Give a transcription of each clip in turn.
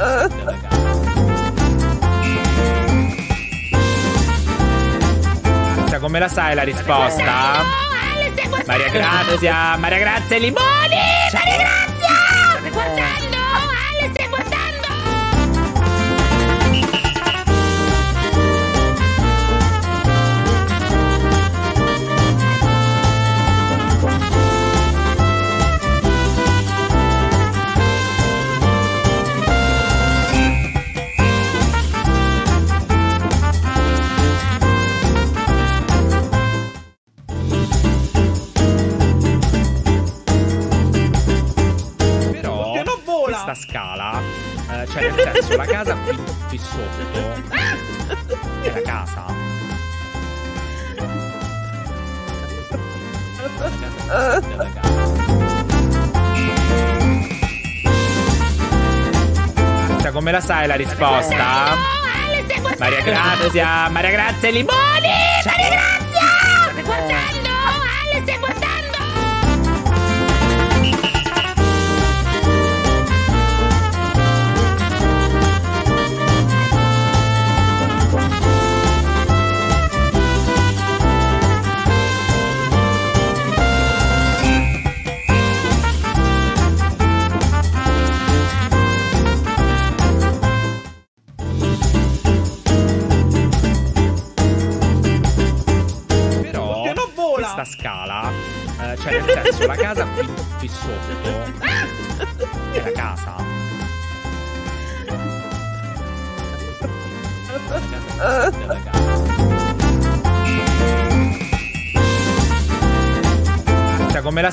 della cioè, Come la sai la risposta? Eh, eh, Maria Grazia, Maria Grazia e Limoni! Maria Grazia! cioè la casa qui, qui sotto è la casa. La casa, la casa. Come la sai la risposta? Maria Grazia, Maria Grazia e Limoni!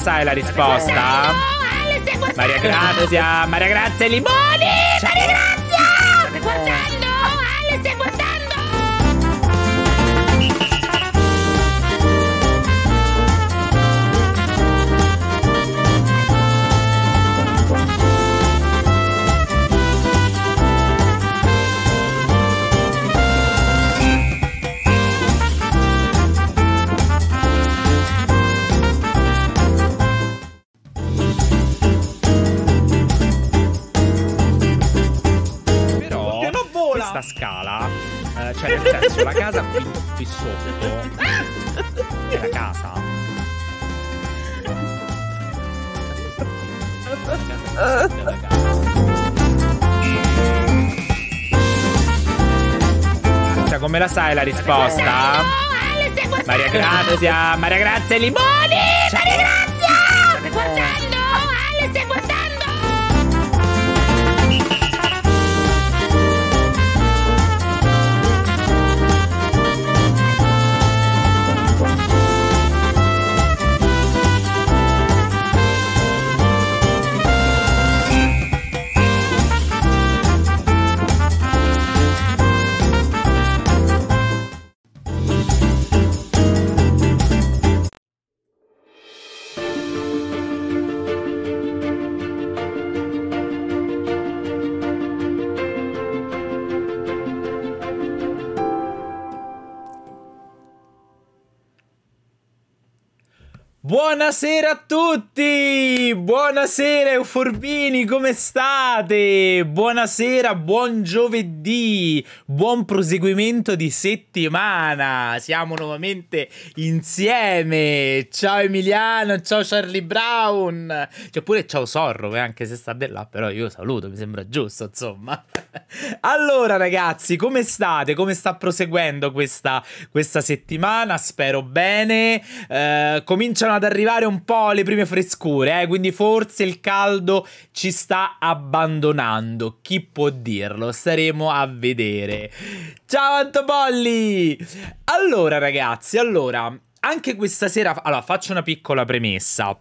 sai la risposta? Maria Grazia, Maria Grazia Limoni! Maria Grazia! sotto era casa. Era casa. Era casa. Come la sai la risposta? Maria Grazia, Maria Grazia e Limoni! Cioè, Maria Grazia! Buonasera a tutti! buonasera Euforbini, come state? Buonasera, buon giovedì, buon proseguimento di settimana. Siamo nuovamente insieme. Ciao Emiliano, ciao Charlie Brown. Cioè pure ciao Sorro, eh, anche se sta là, però io saluto, mi sembra giusto, insomma. Allora ragazzi, come state? Come sta proseguendo questa, questa settimana? Spero bene. Eh, cominciano ad arrivare un po' le prime frescure, eh? quindi forse il caldo ci sta abbandonando. Chi può dirlo? Staremo a vedere. Ciao Antopolli! Allora ragazzi, allora, anche questa sera... Allora, faccio una piccola premessa.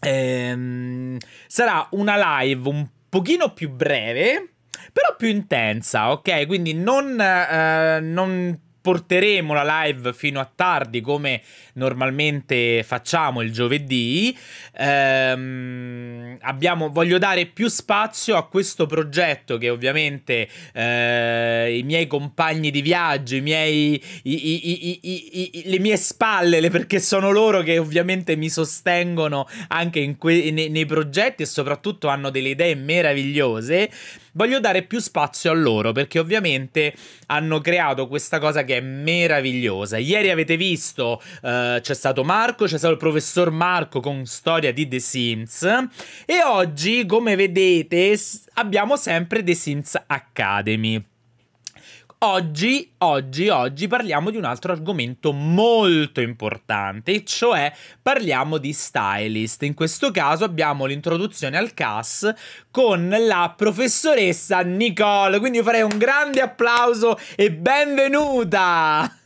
Ehm, sarà una live un pochino più breve, però più intensa, ok? Quindi non... Eh, non porteremo la live fino a tardi come normalmente facciamo il giovedì. Ehm, abbiamo, voglio dare più spazio a questo progetto che ovviamente eh, i miei compagni di viaggio, i miei, i, i, le mie spalle, perché sono loro che ovviamente mi sostengono anche nei, nei progetti e soprattutto hanno delle idee meravigliose voglio dare più spazio a loro perché ovviamente hanno creato questa cosa che è meravigliosa. Ieri avete visto uh, c'è stato Marco, c'è stato il professor Marco con storia di The Sims e oggi, come vedete, abbiamo sempre The Sims Academy. Oggi, oggi, oggi parliamo di un altro argomento molto importante, cioè parliamo di stylist. In questo caso abbiamo l'introduzione al CAS con la professoressa Nicole, quindi io farei un grande applauso e benvenuta!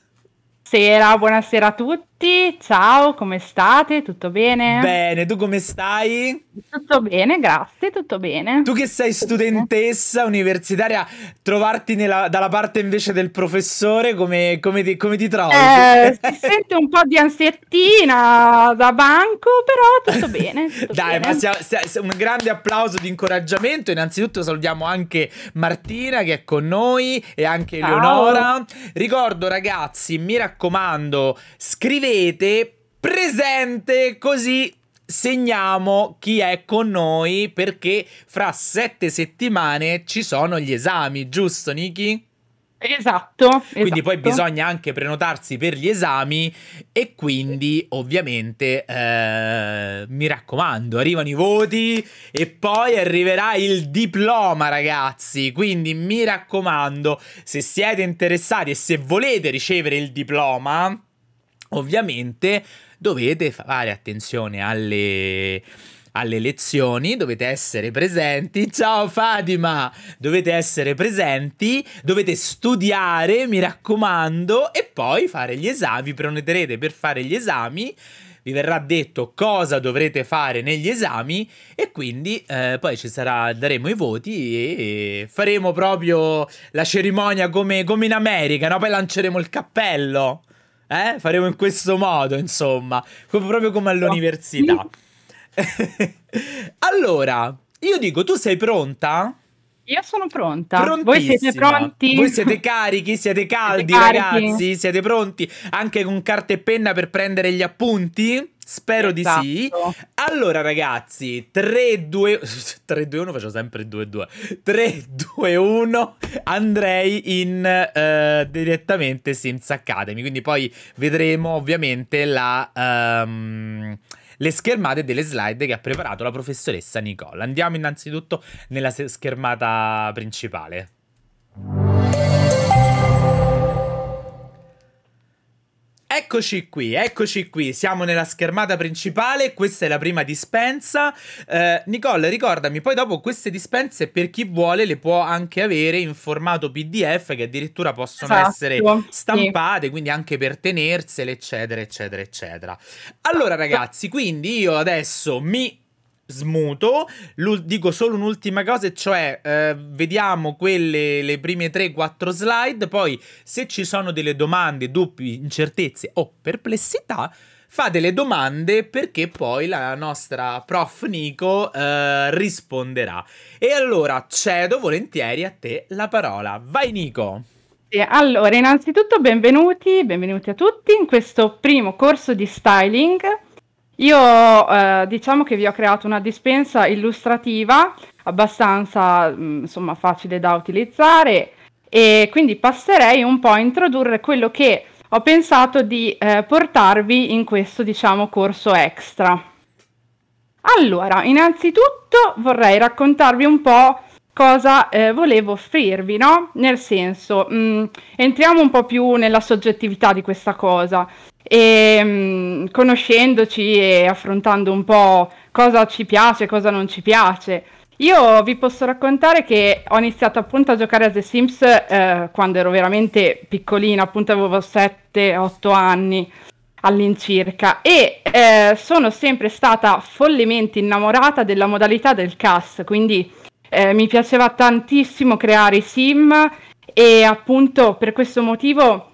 Sera, buonasera a tutti tutti, ciao, come state? Tutto bene? Bene, tu come stai? Tutto bene, grazie, tutto bene. Tu che sei studentessa universitaria, trovarti nella, dalla parte invece del professore, come, come, ti, come ti, trovi? Eh, si sente un po' di ansiettina da banco, però tutto bene. Tutto Dai, bene. ma sia, sia, un grande applauso di incoraggiamento. Innanzitutto salutiamo anche Martina che è con noi e anche ciao. Eleonora. Ricordo ragazzi, mi raccomando, scrivete vedete presente così segniamo chi è con noi perché fra sette settimane ci sono gli esami, giusto Niki? Esatto, esatto, Quindi poi esatto. bisogna anche prenotarsi per gli esami e quindi ovviamente eh, mi raccomando, arrivano i voti e poi arriverà il diploma ragazzi. Quindi mi raccomando, se siete interessati e se volete ricevere il diploma, Ovviamente dovete fare attenzione alle alle lezioni, dovete essere presenti. Ciao Fatima Dovete essere presenti, dovete studiare, mi raccomando, e poi fare gli esami. Vi prenoterete per fare gli esami. Vi verrà detto cosa dovrete fare negli esami e quindi eh, poi ci sarà, daremo i voti e faremo proprio la cerimonia come, come in America, no? Poi lanceremo il cappello. Eh? Faremo in questo modo, insomma, proprio come all'università. allora, io dico, tu sei pronta? Io sono pronta. Voi siete pronti? Voi siete carichi, siete caldi, siete ragazzi? Siete pronti anche con carta e penna per prendere gli appunti? Spero esatto. di sì. Esatto. Allora, ragazzi, 3, 2, 3, 2, 1, faccio sempre 2, 2. 3, 2, 1, andrei in uh, direttamente Sims Academy. Quindi poi vedremo ovviamente la... Um, le schermate delle slide che ha preparato la professoressa Nicole. Andiamo innanzitutto nella schermata principale. Eccoci qui, eccoci qui, siamo nella schermata principale, questa è la prima dispensa. Eh, Nicole, ricordami, poi dopo queste dispense per chi vuole le può anche avere in formato PDF che addirittura possono esatto, essere stampate, sì. quindi anche per tenersele, eccetera, eccetera, eccetera. Allora ah. ragazzi, quindi io adesso mi smuto. L'ul- dico solo un'ultima cosa, cioè eh, vediamo quelle, le prime 3-4 slide, poi se ci sono delle domande, dubbi, incertezze o perplessità, fa delle domande perché poi la nostra prof Nico eh, risponderà. E allora cedo volentieri a te la parola. Vai Nico! Allora, innanzitutto benvenuti, benvenuti a tutti in questo primo corso di styling io eh, diciamo che vi ho creato una dispensa illustrativa abbastanza mh, mm, insomma, facile da utilizzare e quindi passerei un po' a introdurre quello che ho pensato di eh, portarvi in questo diciamo corso extra. Allora, innanzitutto vorrei raccontarvi un po' cosa eh, volevo offrirvi, no? Nel senso, mh, mm, entriamo un po' più nella soggettività di questa cosa e mh, mm, conoscendoci e affrontando un po' cosa ci piace, cosa non ci piace. Io vi posso raccontare che ho iniziato appunto a giocare a The Sims eh, quando ero veramente piccolina, appunto avevo 7-8 anni all'incirca e eh, sono sempre stata follemente innamorata della modalità del cast, quindi eh, mi piaceva tantissimo creare i sim e appunto per questo motivo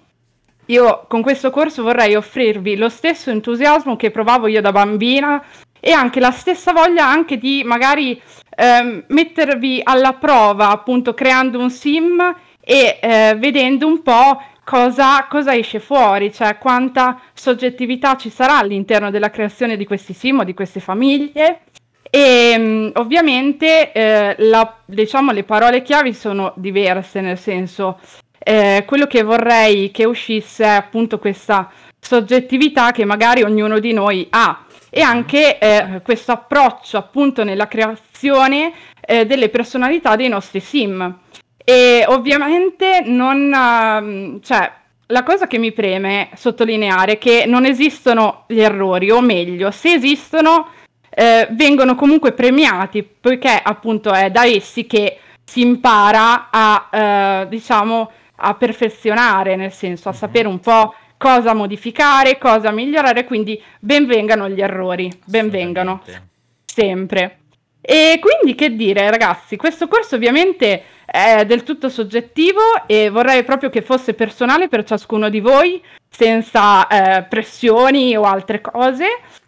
io con questo corso vorrei offrirvi lo stesso entusiasmo che provavo io da bambina e anche la stessa voglia anche di magari ehm, mettervi alla prova, appunto creando un sim e eh, vedendo un po' cosa, cosa, esce fuori, cioè quanta soggettività ci sarà all'interno della creazione di questi sim o di queste famiglie. E ehm, ovviamente eh, la, diciamo, le parole chiavi sono diverse, nel senso eh, quello che vorrei che uscisse è appunto questa soggettività che magari ognuno di noi ha e mhm. anche eh, questo approccio appunto nella creazione eh, delle personalità dei nostri sim. E ovviamente non, ehm, cioè, la cosa che mi preme sottolineare è che non esistono gli errori, o meglio, se esistono eh, vengono comunque premiati, poiché appunto è da essi che si impara a, eh, diciamo, a perfezionare, nel senso a mhm. sapere un po' cosa modificare, cosa migliorare, quindi benvengano gli errori, benvengano sempre. E quindi che dire ragazzi, questo corso ovviamente è del tutto soggettivo e vorrei proprio che fosse personale per ciascuno di voi, senza eh, pressioni o altre cose.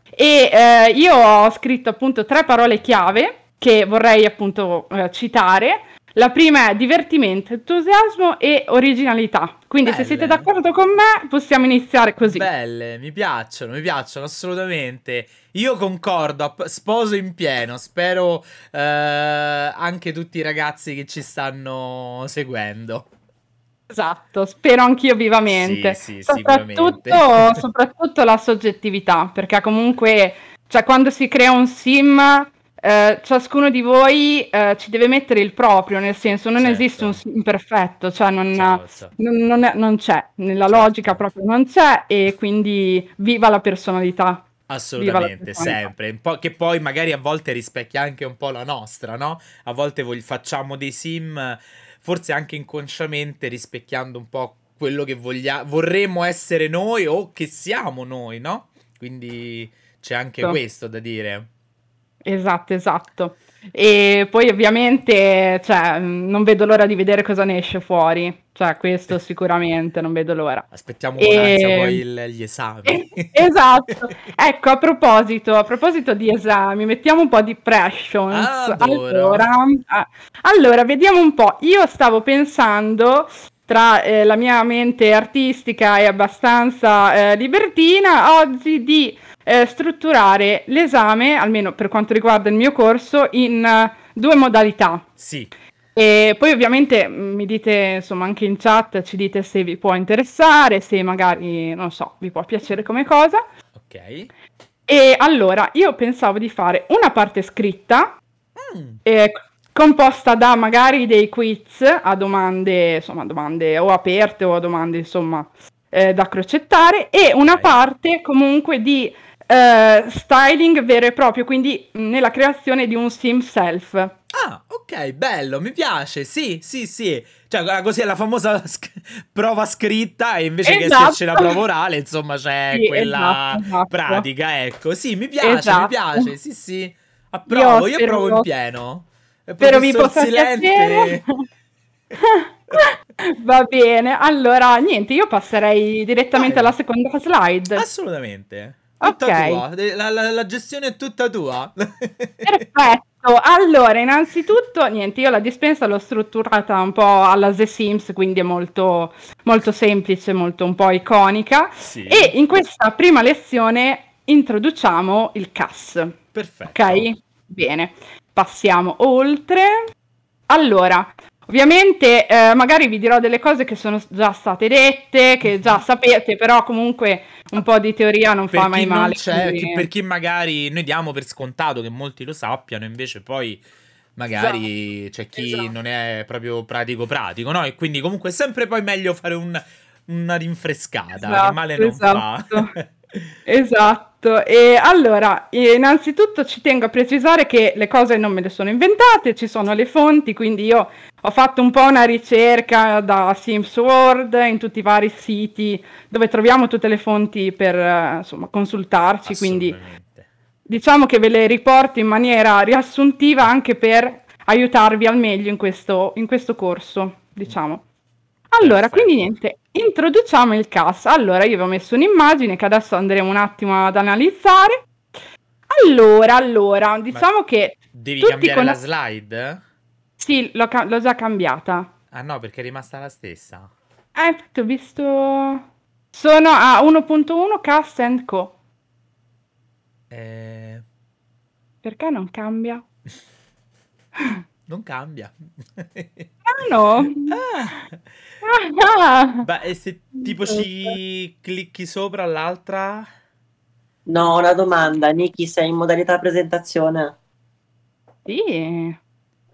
E eh, io ho scritto appunto tre parole chiave che vorrei appunto eh, citare la prima è divertimento, entusiasmo e originalità. Quindi Belle. se siete d'accordo con me possiamo iniziare così. Belle, mi piacciono, mi piacciono assolutamente. Io concordo, sposo in pieno, spero eh, anche tutti i ragazzi che ci stanno seguendo. Esatto, spero anch'io vivamente. Sì, sì, soprattutto, soprattutto la soggettività, perché comunque, cioè, quando si crea un sim eh, ciascuno di voi eh, ci deve mettere il proprio, nel senso non certo. esiste un imperfetto, cioè non, certo. non, non, è, non c'è, nella certo. logica proprio non c'è e quindi viva la personalità. Assolutamente, sempre. Po che poi magari a volte rispecchia anche un po' la nostra, no? A volte facciamo dei sim, forse anche inconsciamente rispecchiando un po' quello che vorremmo essere noi o che siamo noi, no? Quindi c'è anche certo. questo da dire. Esatto, esatto. E poi ovviamente, cioè, mm, non vedo l'ora di vedere cosa ne esce fuori. Cioè, questo eh. sicuramente, non vedo l'ora. Aspettiamo con e... poi ehm, il, gli esami. esatto. ecco, a proposito, a proposito di esami, mettiamo un po' di pressure. Allora, allora, ah, vediamo un po'. Io stavo pensando tra eh, la mia mente artistica e abbastanza eh, libertina oggi di eh, strutturare l'esame, almeno per quanto riguarda il mio corso, in uh, due modalità. Sì. E poi ovviamente mi dite, insomma, anche in chat ci dite se vi può interessare, se magari, non so, vi può piacere come cosa. Ok. E allora, io pensavo di fare una parte scritta, mm. eh, composta da magari dei quiz a domande, insomma, domande o aperte o a domande, insomma, eh, da crocettare, e una okay. parte comunque di Uh, styling vero e proprio, quindi nella creazione di un sim self. Ah, ok, bello, mi piace, sì, sì, sì. Cioè, così è la famosa sc prova scritta e invece esatto. che se c'è la esatto. prova orale, insomma, c'è sì, quella esatto, esatto. pratica, ecco. Sì, mi piace, mi esatto. piace, sì, sì. Approvo, io, io approvo in pieno. Spero vi possa silente. Va bene, allora, niente, io passerei direttamente Vai. alla seconda slide. Assolutamente. Tutta okay. tua, la, la, la gestione è tutta tua. Perfetto. Allora, innanzitutto, niente, io la dispensa l'ho strutturata un po' alla The Sims, quindi è molto, molto semplice, molto un po' iconica. Sì. E in questa prima lezione introduciamo il CAS. Perfetto. Ok? Bene, passiamo oltre. Allora, Ovviamente eh, magari vi dirò delle cose che sono già state dette, che già mhm. sapete, però comunque un po' di teoria non per fa mai male. Quindi... Per chi magari noi diamo per scontato che molti lo sappiano, invece poi magari esatto. c'è chi esatto. non è proprio pratico pratico, no? E quindi comunque è sempre poi meglio fare un, una rinfrescata, esatto, che male non esatto. fa. Esatto. Esatto. E allora, innanzitutto ci tengo a precisare che le cose non me le sono inventate, ci sono le fonti, quindi io ho fatto un po' una ricerca da Sims World in tutti i vari siti dove troviamo tutte le fonti per eh, insomma, consultarci, quindi diciamo che ve le riporto in maniera riassuntiva anche per aiutarvi al meglio in questo, in questo corso, diciamo. Allora, Perfetto. quindi niente, Introduciamo il CAS. Allora, io vi ho messo un'immagine che adesso andremo un attimo ad analizzare. Allora, allora, diciamo Ma che... Devi cambiare con... la slide? Sì, l'ho, l'ho, già cambiata. Ah no, perché è rimasta la stessa. Eh, ti ho visto... Sono a 1.1 Cast and Co. Eh... Perché non cambia? non cambia. Ah no! Ah. ah. Ah. Beh, e se tipo ci clicchi sopra l'altra? No, una domanda. Niki, sei in modalità presentazione? Sì.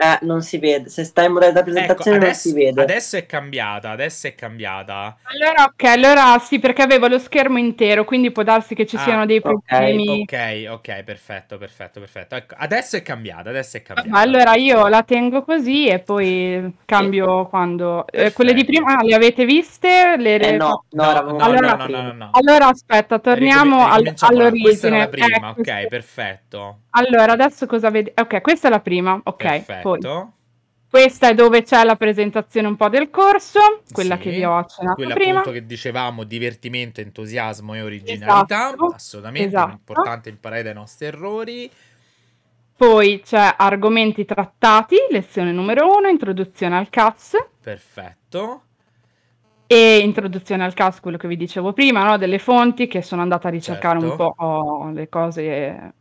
Eh, non si vede. Se stai in modalità ecco, presentazione ecco, adesso, non si vede. Adesso è cambiata, adesso è cambiata. Allora, ok, allora sì, perché avevo lo schermo intero, quindi può darsi che ci ah, siano dei problemi. Ok, ok, perfetto, perfetto, perfetto. Ecco, adesso è cambiata, adesso è cambiata. Allora io la tengo così e poi cambio quando... Eh, quelle di prima ah, le avete viste? Le... Eh no, no, no, allora, no, no, no, no, Allora aspetta, torniamo al, all'origine. Prima, ecco, ok, perfetto. Allora, adesso cosa vedi? Ok, questa è la prima, ok. Perfetto. Poi, certo. questa è dove c'è la presentazione un po' del corso, quella sì, che vi ho accennato quella prima. Quella che dicevamo, divertimento, entusiasmo e originalità, esatto, assolutamente, esatto. è importante imparare dai nostri errori. Poi c'è argomenti trattati, lezione numero uno, introduzione al CAS. Perfetto. E introduzione al CAS, quello che vi dicevo prima, no? delle fonti che sono andata a ricercare certo. un po' oh, le cose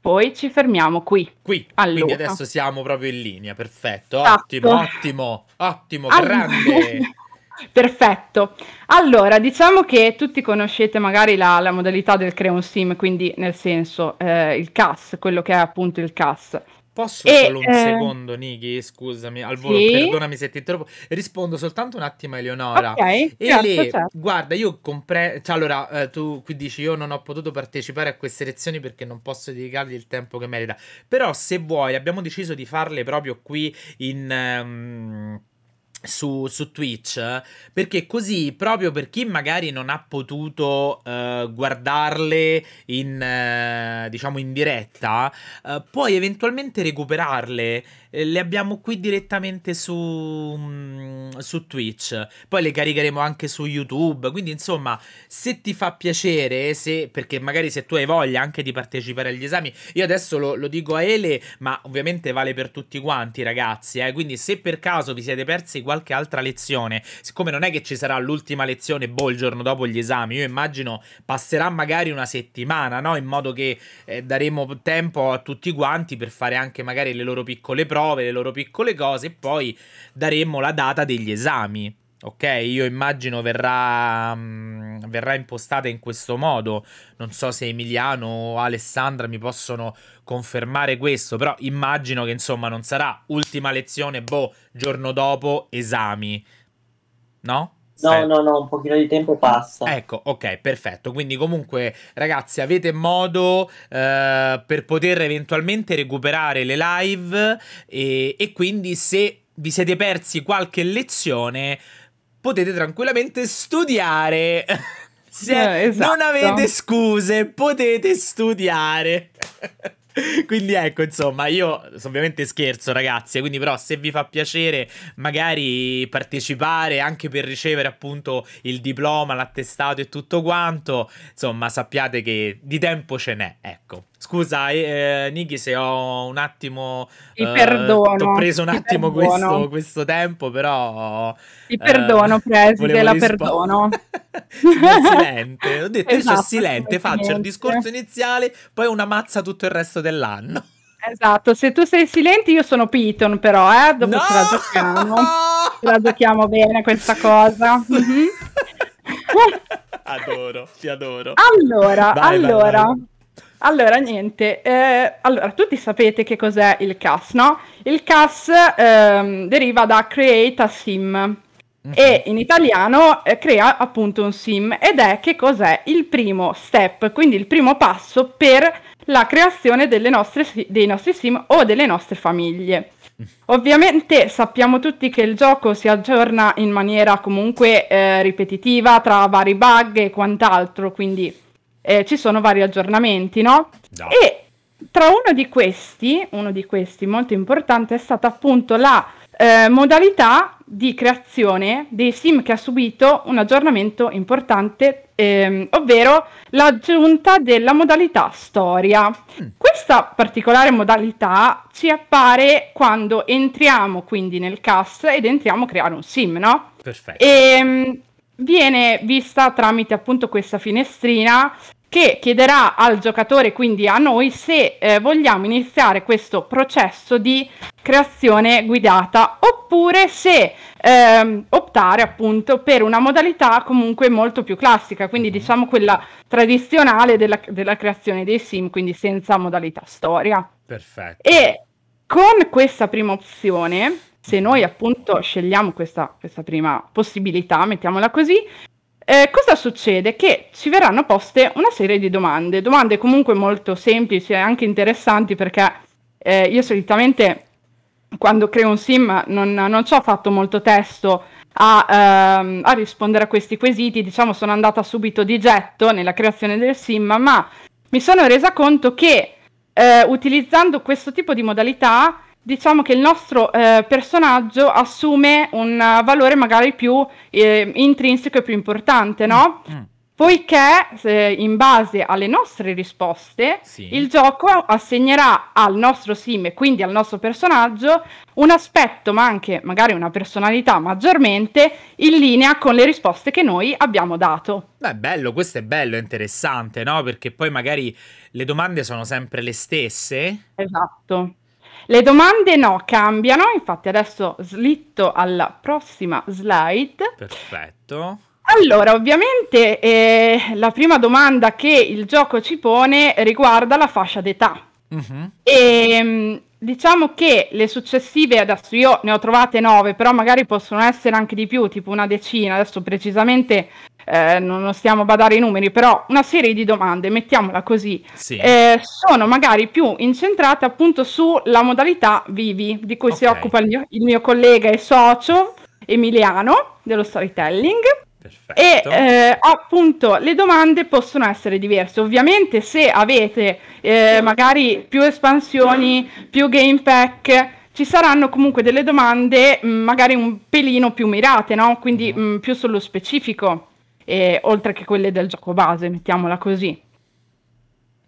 poi ci fermiamo qui. Qui. Allora. Quindi adesso siamo proprio in linea, perfetto. Esatto. Ottimo, ottimo, ottimo, allora. grande. perfetto. Allora, diciamo che tutti conoscete magari la, la modalità del Creon Sim, quindi nel senso eh, il CAS, quello che è appunto il CAS. Posso e, solo un eh... secondo, Niki? Scusami, al volo, sì. perdonami se ti interrompo. Rispondo soltanto un attimo a Eleonora. Ok, e certo, certo. guarda, io comprendo... Cioè, allora, eh, tu qui dici io non ho potuto partecipare a queste lezioni perché non posso dedicargli il tempo che merita. Però se vuoi, abbiamo deciso di farle proprio qui in... Um su, su, Twitch perché così proprio per chi magari non ha potuto uh, guardarle in uh, diciamo in diretta uh, puoi eventualmente recuperarle le abbiamo qui direttamente su, mm, su Twitch poi le caricheremo anche su YouTube quindi insomma se ti fa piacere se, perché magari se tu hai voglia anche di partecipare agli esami io adesso lo, lo dico a Ele ma ovviamente vale per tutti quanti ragazzi eh, quindi se per caso vi siete persi qualche altra lezione, siccome non è che ci sarà l'ultima lezione, boh, il giorno dopo gli esami, io immagino passerà magari una settimana, no? In modo che eh, daremo tempo a tutti quanti per fare anche magari le loro piccole prove, le loro piccole cose e poi daremo la data degli esami. Ok, io immagino verrà, mh, mm, verrà, impostata in questo modo. Non so se Emiliano o Alessandra mi possono confermare questo, però immagino che insomma non sarà ultima lezione, boh, giorno dopo esami. No? No, eh. no, no, un pochino di tempo passa. Ecco, ok, perfetto. Quindi comunque, ragazzi, avete modo eh, per poter eventualmente recuperare le live e, e quindi se vi siete persi qualche lezione, potete tranquillamente studiare. Se eh, esatto. non avete scuse, potete studiare. Quindi ecco, insomma, io ovviamente scherzo ragazzi, eh, quindi però se vi fa piacere magari partecipare anche per ricevere appunto il diploma, l'attestato e tutto quanto, insomma sappiate che di tempo ce n'è, ecco. Scusa, eh, Niki, se ho un attimo. Ti eh, perdono. Ho preso un attimo questo, questo, tempo, però. Ti eh, perdono, eh, Presi, te la rispo- perdono. silente. Ho detto esatto, io silente, faccio il discorso iniziale, poi una mazza tutto il resto dell'anno. Esatto, se tu sei silente io sono Piton però, eh? dopo no! ce la giochiamo, ce la giochiamo bene questa cosa. Mm-hmm. adoro, ti adoro. Allora, vai, allora, vai, vai. Allora, niente, eh, allora, tutti sapete che cos'è il CAS, no? Il CAS ehm, deriva da Create a Sim uh-huh. e in italiano eh, crea appunto un sim ed è che cos'è il primo step, quindi il primo passo per la creazione nostre, dei nostri sim o delle nostre famiglie. Mm. Ovviamente sappiamo tutti che il gioco si aggiorna in maniera comunque eh, ripetitiva tra vari bug e quant'altro, quindi eh, ci sono vari aggiornamenti, no? no. E tra uno di questi, uno di questi molto importante, è stata appunto la eh, modalità di creazione dei sim che ha subito un aggiornamento importante, ehm, ovvero l'aggiunta della modalità storia. Mm. Questa particolare modalità ci appare quando entriamo quindi nel cast ed entriamo a creare un sim, no? Perfetto. E, ehm, viene vista tramite appunto questa finestrina che chiederà al giocatore, quindi a noi, se eh, vogliamo iniziare questo processo di creazione guidata oppure se ehm, optare appunto per una modalità comunque molto più classica, quindi mm-hmm. diciamo quella tradizionale della, della creazione dei sim, quindi senza modalità storia. Perfetto. E con questa prima opzione se noi appunto scegliamo questa, questa prima possibilità, mettiamola così, eh, cosa succede? Che ci verranno poste una serie di domande, domande comunque molto semplici e anche interessanti perché eh, io solitamente quando creo un sim non, non ci ho fatto molto testo a, ehm, a, rispondere a questi quesiti, diciamo sono andata subito di getto nella creazione del sim, ma mi sono resa conto che eh, utilizzando questo tipo di modalità diciamo che il nostro eh, personaggio assume un eh, valore magari più eh, intrinseco e più importante, no? Mm. mm. Poiché eh, in base alle nostre risposte sì. il gioco assegnerà al nostro sim e quindi al nostro personaggio un aspetto, ma anche magari una personalità maggiormente in linea con le risposte che noi abbiamo dato. Beh, bello, questo è bello, è interessante, no? Perché poi magari le domande sono sempre le stesse. Esatto le domande no, cambiano, infatti adesso slitto alla prossima slide. Perfetto. Allora, ovviamente eh, la prima domanda che il gioco ci pone riguarda la fascia d'età. Uh-huh. Mm-hmm. E, ehm, Diciamo che le successive, adesso io ne ho trovate nove, però magari possono essere anche di più, tipo una decina, adesso precisamente eh, non stiamo a badare i numeri, però una serie di domande, mettiamola così, sì. eh, sono magari più incentrate appunto sulla modalità Vivi, di cui okay. si occupa il mio, il mio collega e socio Emiliano dello storytelling Perfetto. E eh, appunto le domande possono essere diverse. Ovviamente se avete eh, magari più espansioni, più game pack, ci saranno comunque delle domande mh, mm, magari un pelino più mirate, no? Quindi mh, mm-hmm. mm, più sullo specifico, eh, oltre che quelle del gioco base, mettiamola così.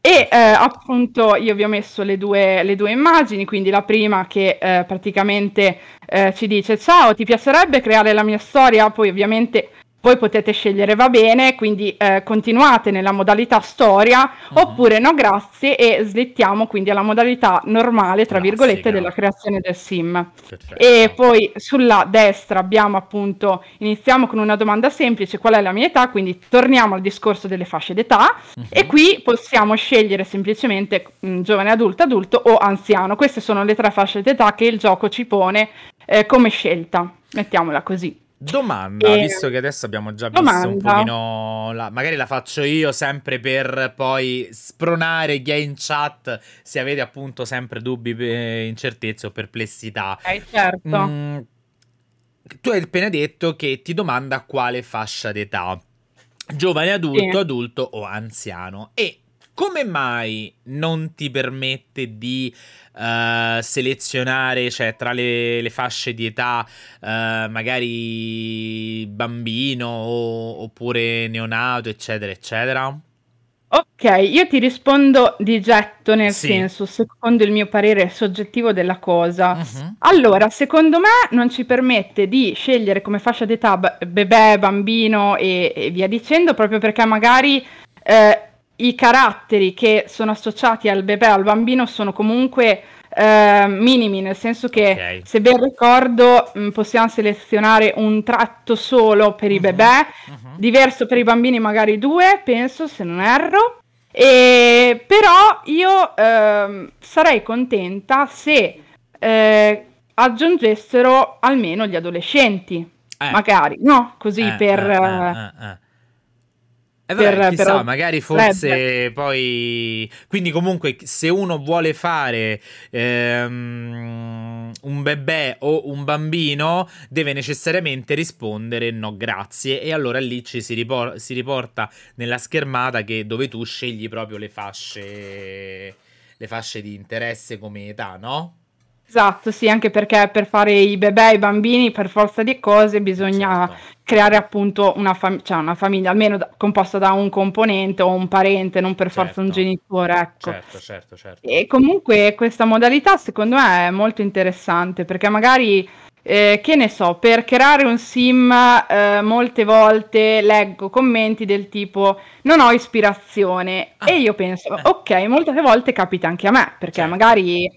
E eh, appunto io vi ho messo le due, le due, immagini, quindi la prima che eh, praticamente eh, ci dice ciao, ti piacerebbe creare la mia storia? Poi ovviamente voi potete scegliere va bene, quindi eh, continuate nella modalità storia uh-huh. oppure no grazie e slittiamo quindi alla modalità normale, tra grazie, virgolette, grazie. della creazione del sim. Perfetto. E poi sulla destra abbiamo appunto, iniziamo con una domanda semplice, qual è la mia età? Quindi torniamo al discorso delle fasce d'età uh-huh. e mhm. qui possiamo scegliere semplicemente mh, mm, giovane adulto, adulto o anziano. Queste sono le tre fasce d'età che il gioco ci pone eh, come scelta, mettiamola così. Domanda, eh, visto che adesso abbiamo già domanda. visto un pochino, la, magari la faccio io sempre per poi spronare chi è in chat se avete appunto sempre dubbi, eh, incertezze o perplessità. Eh, certo. Mm, tu hai appena detto che ti domanda quale fascia d'età, giovane adulto, sì. adulto o anziano. E come mai non ti permette di uh, selezionare, cioè tra le, le fasce di età, uh, magari bambino o, oppure neonato, eccetera, eccetera? Ok, io ti rispondo di getto, nel sì. senso, secondo il mio parere soggettivo della cosa. Uh-huh. Allora, secondo me non ci permette di scegliere come fascia d'età b- bebè, bambino e, e via dicendo, proprio perché magari eh, i caratteri che sono associati al bebè, al bambino, sono comunque eh, minimi, nel senso che okay. se ben ricordo mh, mm, possiamo selezionare un tratto solo per i mhm. bebè, mm-hmm. diverso per i bambini magari due, penso, se non erro. E, però io eh, sarei contenta se eh, aggiungessero almeno gli adolescenti, eh. magari, no? Così eh, per eh, eh, vabbè, per, chissà, per... magari forse Red. poi... Quindi comunque se uno vuole fare ehm, un bebè o un bambino deve necessariamente rispondere no grazie e allora lì ci si, ripor- si riporta nella schermata che, dove tu scegli proprio le fasce, le fasce di interesse come età, no? Esatto, sì, anche perché per fare i bebè, i bambini, per forza di cose bisogna certo. creare appunto una, fam- cioè una famiglia, almeno da- composta da un componente o un parente, non per certo. forza un certo. genitore, ecco. Certo, certo, certo. E comunque questa modalità secondo me è molto interessante perché magari... Eh, che ne so, per creare un sim eh, molte volte leggo commenti del tipo non ho ispirazione ah. e io penso, eh. ok, molte volte capita anche a me perché certo. magari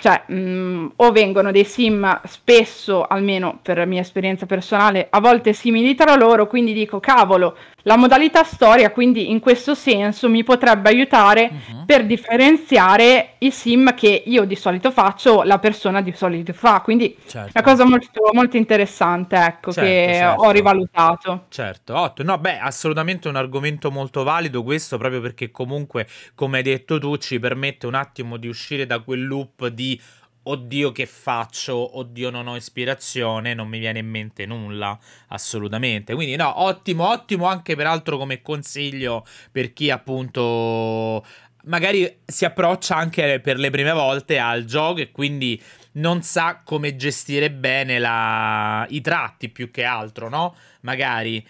cioè mh, mm, o vengono dei sim spesso, almeno per mia esperienza personale, a volte simili tra loro, quindi dico cavolo, la modalità storia, quindi, in questo senso mi potrebbe aiutare uh-huh. per differenziare i sim che io di solito faccio, la persona di solito fa. Quindi certo. una cosa molto, molto interessante, ecco, certo, che certo. ho certo. rivalutato. Certo, otto. No, beh, assolutamente un argomento molto valido questo, proprio perché comunque, come hai detto tu, ci permette un attimo di uscire da quel loop di oddio che faccio, oddio non ho ispirazione, non mi viene in mente nulla, assolutamente. Quindi no, ottimo, ottimo anche peraltro come consiglio per chi appunto magari si approccia anche per le prime volte al gioco e quindi non sa come gestire bene la... i tratti più che altro, no? Magari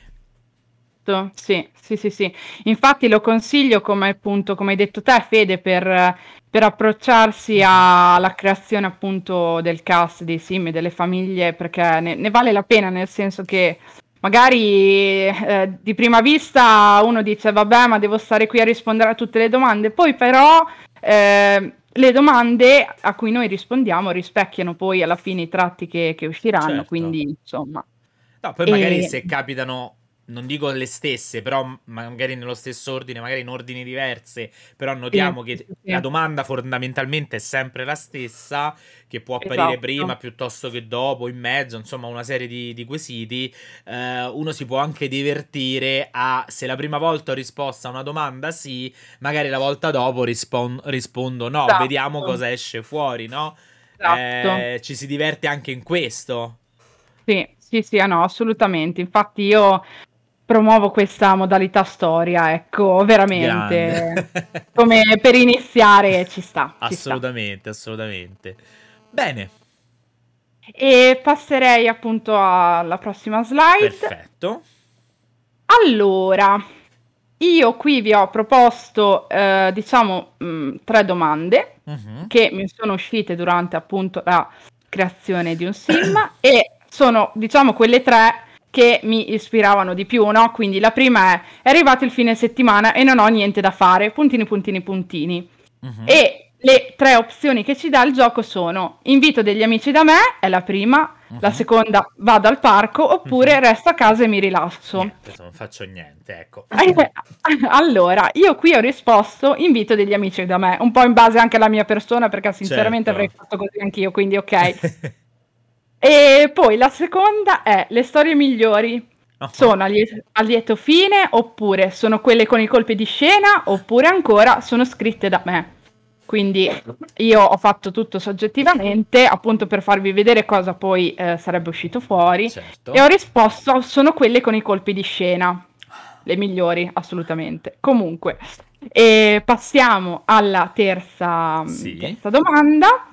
sì, sì, sì, sì. Infatti lo consiglio, come appunto, come hai detto te, Fede, per per approcciarsi alla creazione appunto del cast dei sim e delle famiglie perché ne, ne, vale la pena nel senso che magari eh, di prima vista uno dice vabbè ma devo stare qui a rispondere a tutte le domande poi però eh, le domande a cui noi rispondiamo rispecchiano poi alla fine i tratti che, che usciranno certo. quindi insomma No, poi magari e... se capitano non dico le stesse, però magari nello stesso ordine, magari in ordini diverse, però notiamo sì, che sì. la domanda fondamentalmente è sempre la stessa, che può apparire esatto. prima piuttosto che dopo, in mezzo, insomma una serie di, di quesiti. Eh, uno si può anche divertire a, se la prima volta ho risposto a una domanda sì, magari la volta dopo rispon- rispondo no, esatto. vediamo cosa esce fuori, no? Esatto. Eh, ci si diverte anche in questo. Sì, sì, sì, ah, no, assolutamente. Infatti io promuovo questa modalità storia, ecco, veramente. Come per iniziare ci sta. Ci assolutamente, sta. assolutamente. Bene. E passerei appunto alla prossima slide. Perfetto. Allora, io qui vi ho proposto, eh, diciamo, mh, mm, tre domande uh-huh. che mi sono uscite durante appunto la creazione di un sim e sono, diciamo, quelle tre che mi ispiravano di più, no? Quindi la prima è, è arrivato il fine settimana e non ho niente da fare, puntini, puntini, puntini. Uh-huh. E le tre opzioni che ci dà il gioco sono invito degli amici da me, è la prima, uh-huh. la mhm. seconda vado al parco, oppure uh-huh. resto a casa e mi rilasso. Niente, non faccio niente, ecco. allora, io qui ho risposto invito degli amici da me, un po' in base anche alla mia persona, perché sinceramente certo. avrei fatto così anch'io, quindi ok. E poi la seconda è le storie migliori. Oh. Sono a lieto, a lieto fine, oppure sono quelle con i colpi di scena, oppure ancora sono scritte da me. Quindi io ho fatto tutto soggettivamente, appunto per farvi vedere cosa poi eh, sarebbe uscito fuori. Certo. E ho risposto, sono quelle con i colpi di scena, le migliori assolutamente. Comunque, e passiamo alla terza, sì. terza domanda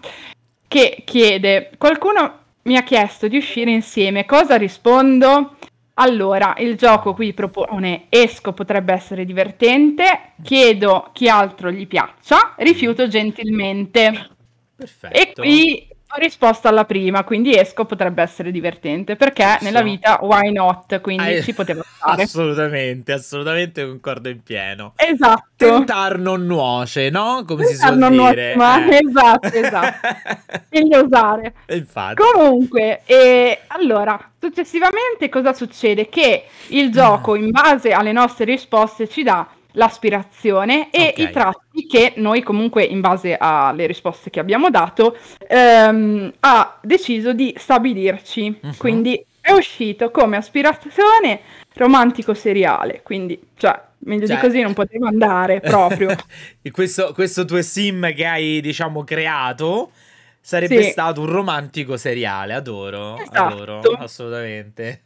che chiede, qualcuno mi ha chiesto di uscire insieme. Cosa rispondo? Allora, il gioco qui propone esco, potrebbe essere divertente, chiedo chi altro gli piaccia, rifiuto gentilmente. Perfetto. E qui ho risposto alla prima, quindi esco potrebbe essere divertente, perché so. nella vita why not, quindi eh, ci poteva stare. Assolutamente, assolutamente concordo in pieno. Esatto. Tentar non nuoce, no? Come Tentar si suol non dire. Nuoce, eh. Esatto, esatto. Meglio usare. Infatti. Comunque, eh, allora, successivamente cosa succede? Che il mm. gioco, in base alle nostre risposte, ci dà l'aspirazione e okay. i tratti che noi comunque in base alle risposte che abbiamo dato ehm, ha deciso di stabilirci. Uh-huh. Quindi è uscito come aspirazione romantico seriale, quindi cioè meglio cioè... di così non poteva andare proprio. questo, questo tuo sim che hai diciamo creato sarebbe sì. stato un romantico seriale, adoro, esatto. adoro assolutamente.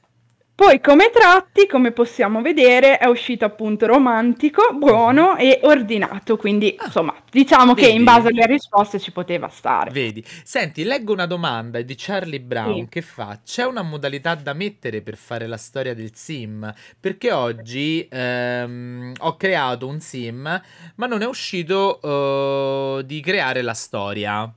Poi come tratti, come possiamo vedere, è uscito appunto romantico, buono e ordinato, quindi ah, insomma diciamo vedi, che in base alle risposte ci poteva stare. Vedi, senti, leggo una domanda di Charlie Brown sì. che fa, c'è una modalità da mettere per fare la storia del sim? Perché oggi ehm, ho creato un sim, ma non è uscito eh, di creare la storia.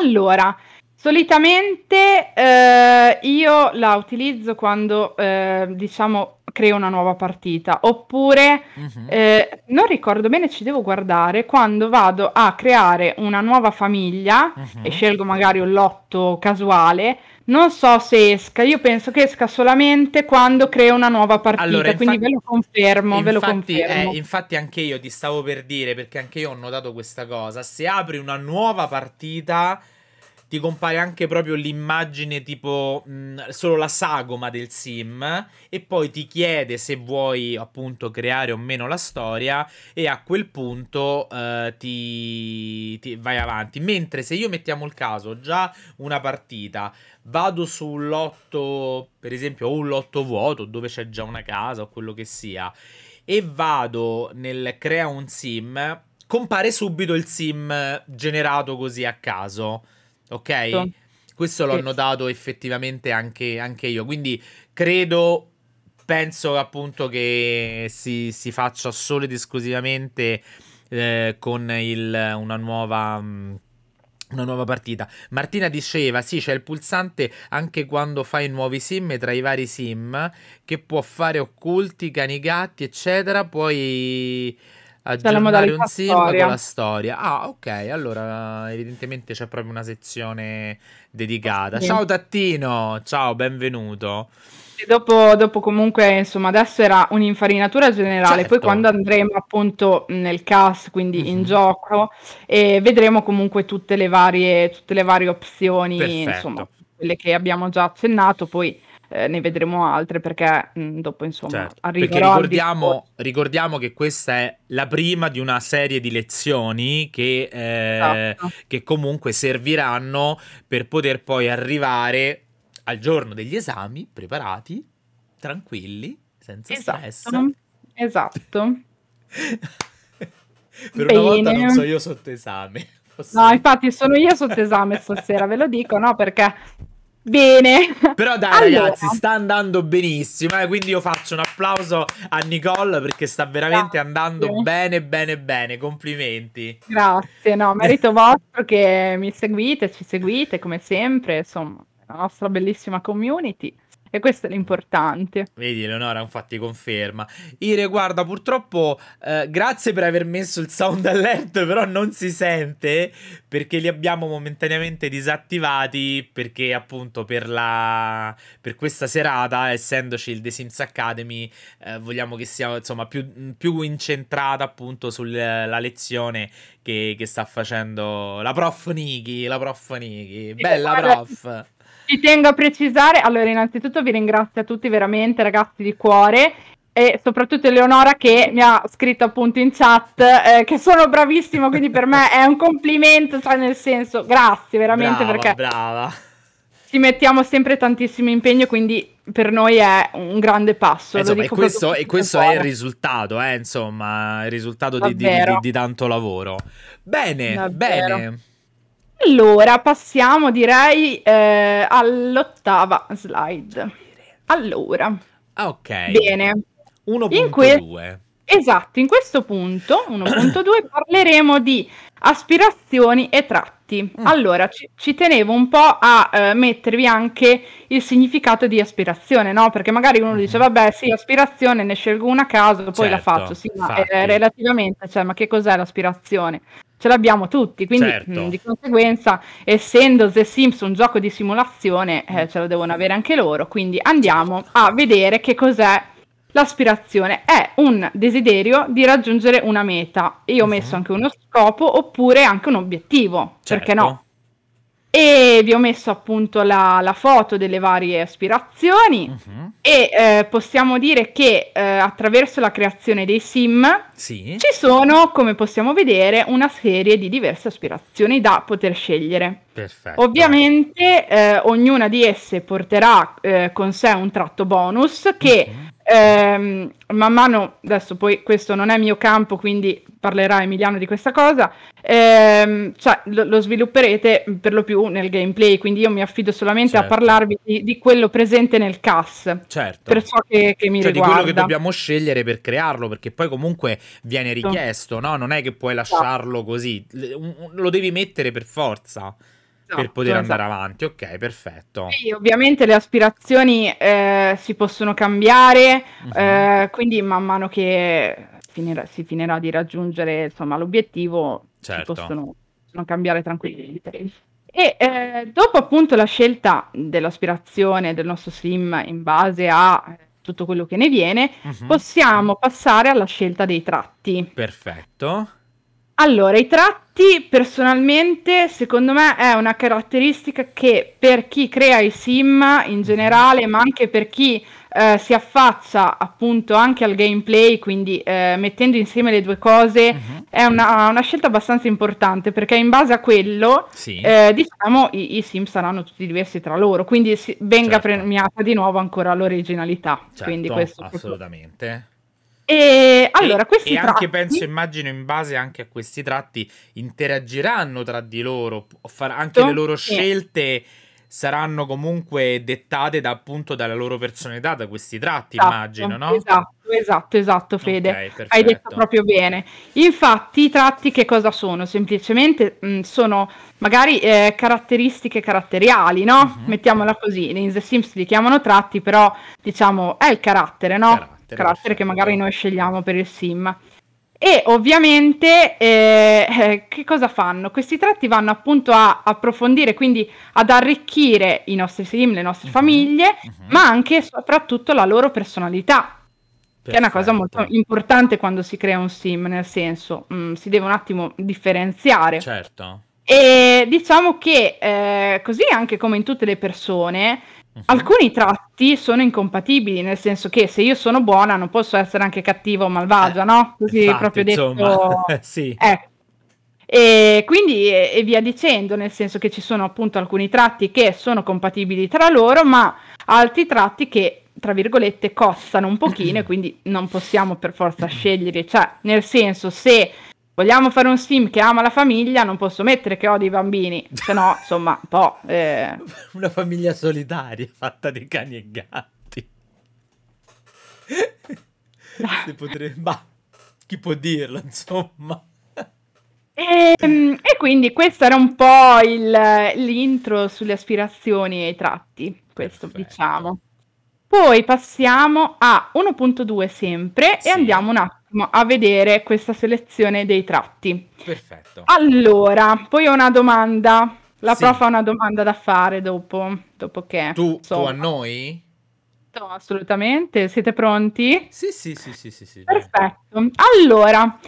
Allora, Solitamente eh, io la utilizzo quando, eh, diciamo, creo una nuova partita, oppure, uh-huh. eh, non ricordo bene, ci devo guardare, quando vado a creare una nuova famiglia uh-huh. e scelgo magari un lotto casuale, non so se esca, io penso che esca solamente quando creo una nuova partita, allora, infatti, quindi ve lo confermo, infatti, ve lo eh, confermo. Eh, infatti anche io ti stavo per dire, perché anche io ho notato questa cosa, se apri una nuova partita ti compare anche proprio l'immagine tipo mh, mm, solo la sagoma del sim e poi ti chiede se vuoi appunto creare o meno la storia e a quel punto eh, ti, ti vai avanti. Mentre se io mettiamo il caso già una partita vado sul lotto, per esempio, o un lotto vuoto dove c'è già una casa o quello che sia, e vado nel crea un sim, compare subito il sim generato così a caso ok? Questo sì. l'ho notato effettivamente anche, anche, io, quindi credo, penso appunto che si, si faccia solo ed esclusivamente eh, con il, una nuova... Mh, mm, una nuova partita. Martina diceva: Sì, c'è il pulsante anche quando fai nuovi sim tra i vari sim che può fare occulti, cani gatti, eccetera. Puoi aggiornare un sirma con la storia. Ah, ok, allora evidentemente c'è proprio una sezione dedicata. Sì. Ciao Tattino, ciao, benvenuto. Dopo, dopo, comunque, insomma, adesso era un'infarinatura generale, certo. poi quando andremo appunto nel cast, quindi mm-hmm. in mhm. gioco, eh, vedremo comunque tutte le varie, tutte le varie opzioni, Perfetto. insomma, quelle che abbiamo già accennato, poi eh, ne vedremo altre perché mh, mm, dopo insomma certo. Perché ricordiamo, ricordiamo, che questa è la prima di una serie di lezioni che, eh, esatto. che comunque serviranno per poter poi arrivare al giorno degli esami preparati, tranquilli, senza esatto. stress. Esatto. per Bene. una volta non so io sotto esame. No, infatti sono io sotto esame stasera, ve lo dico, no? Perché Bene. Però dai allora. ragazzi, sta andando benissimo, eh, quindi io faccio un applauso a Nicole perché sta veramente Grazie. andando bene, bene, bene, complimenti. Grazie, no, merito vostro che mi seguite, ci seguite come sempre, insomma, la nostra bellissima community. E questo è l'importante. Vedi, Eleonora, infatti conferma. Ire, guarda, purtroppo, eh, grazie per aver messo il sound alert, però non si sente perché li abbiamo momentaneamente disattivati perché appunto per, la... per questa serata, essendoci il The Sims Academy, eh, vogliamo che sia insomma più, più incentrata appunto sulla lezione che, che, sta facendo la prof Niki, la prof Niki. Bella prof. Ci tengo a precisare, allora innanzitutto vi ringrazio a tutti veramente ragazzi di cuore e soprattutto Eleonora che mi ha scritto appunto in chat eh, che sono bravissimo, quindi per me è un complimento, cioè nel senso grazie veramente brava, perché brava. ci mettiamo sempre tantissimo impegno, quindi per noi è un grande passo. Eh, insomma, e questo, e questo è il risultato, eh, insomma, il risultato di, di, di, di, tanto lavoro. Bene, Davvero. bene. Allora, passiamo direi eh, all'ottava slide. Allora. Ah, ok. Bene. 1.2. Que- esatto, in questo punto, 1.2, parleremo di aspirazioni e tratti piatti. Mm. Allora, ci, ci, tenevo un po' a eh, mettervi anche il significato di aspirazione, no? Perché magari uno dice, mhm. vabbè, sì, aspirazione, ne scelgo una a caso, poi certo, la faccio. Sì, ma eh, relativamente, cioè, ma che cos'è l'aspirazione? ce l'abbiamo tutti, quindi certo. mh, mm, di conseguenza, essendo The Sims un gioco di simulazione, eh, ce lo devono avere anche loro, quindi andiamo certo. a vedere che cos'è L'aspirazione è un desiderio di raggiungere una meta. Io ho uh-huh. messo anche uno scopo oppure anche un obiettivo, certo. perché no? Certo. E vi ho messo appunto la, la foto delle varie aspirazioni uh-huh. e eh, possiamo dire che eh, attraverso la creazione dei sim sì. ci sono, come possiamo vedere, una serie di diverse aspirazioni da poter scegliere. Perfetto. Ovviamente eh, ognuna di esse porterà eh, con sé un tratto bonus che... Uh-huh Ehm, man mano, adesso poi questo non è mio campo, quindi parlerà Emiliano di questa cosa, ehm, cioè, lo, lo, svilupperete per lo più nel gameplay, quindi io mi affido solamente certo. a parlarvi di, di, quello presente nel CAS, certo. per ciò che, che mi cioè, riguarda. Di quello che dobbiamo scegliere per crearlo, perché poi comunque viene esatto. richiesto, no? non è che puoi lasciarlo così, lo devi mettere per forza per esatto, poter esatto. andare avanti. Ok, perfetto. Sì, ovviamente le aspirazioni eh, si possono cambiare, uh-huh. eh, quindi man mano che finirà, si finirà di raggiungere insomma, l'obiettivo, certo. si possono, possono cambiare tranquillamente. E eh, dopo appunto la scelta dell'aspirazione del nostro sim in base a eh, tutto quello che ne viene, uh-huh. possiamo passare alla scelta dei tratti. Perfetto. Allora, i tratti personalmente, secondo me, è una caratteristica che per chi crea i sim in generale, ma anche per chi eh, si affaccia appunto anche al gameplay, quindi eh, mettendo insieme le due cose, uh-huh. è una, una, scelta abbastanza importante perché in base a quello, sì. eh, diciamo, i, i, sim saranno tutti diversi tra loro, quindi si, venga certo. premiata di nuovo ancora l'originalità. Certo, quindi questo assolutamente. E allora, questi e tratti... anche penso, immagino, in base anche a questi tratti, interagiranno tra di loro, far... anche le loro scelte saranno comunque dettate da, appunto dalla loro personalità, da questi tratti, esatto, immagino, no? Esatto, esatto, esatto Fede. Okay, Hai detto proprio bene. Infatti, i tratti che cosa sono? Semplicemente mh, mm, sono magari eh, caratteristiche caratteriali, no? Uh-huh. Mettiamola così. In The Sims li chiamano tratti, però diciamo è il carattere, no? Carattere carattere, che magari noi scegliamo per il sim. E ovviamente eh, eh, che cosa fanno? Questi tratti vanno appunto a approfondire, quindi ad arricchire i nostri sim, le nostre mm-hmm. famiglie, mm-hmm. ma anche e soprattutto la loro personalità, Perfetto. che è una cosa molto importante quando si crea un sim, nel senso mh, mm, si deve un attimo differenziare. Certo. E diciamo che eh, così anche come in tutte le persone, Alcuni tratti sono incompatibili, nel senso che se io sono buona non posso essere anche cattiva o malvagia, eh, no? Così infatti, proprio detto. sì. Eh. E quindi e via dicendo, nel senso che ci sono appunto alcuni tratti che sono compatibili tra loro, ma altri tratti che tra virgolette costano un pochino e quindi non possiamo per forza scegliere, cioè nel senso se vogliamo fare un film che ama la famiglia, non posso mettere che odio i bambini, se no, insomma, un po'. Eh... Una famiglia solitaria fatta di cani e gatti. se potrebbe... Ma chi può dirlo, insomma. E, ehm, e, quindi questo era un po' il, l'intro sulle aspirazioni e i tratti, questo Perfetto. diciamo. Poi passiamo a 1.2 sempre sì. e andiamo un attimo a vedere questa selezione dei tratti. Perfetto. Allora, poi ho una domanda. La sì. prof ha una domanda da fare dopo, dopo che... Tu, so. tu a noi? No, assolutamente. Siete pronti? Sì, sì, sì, sì, sì. sì Perfetto. Allora,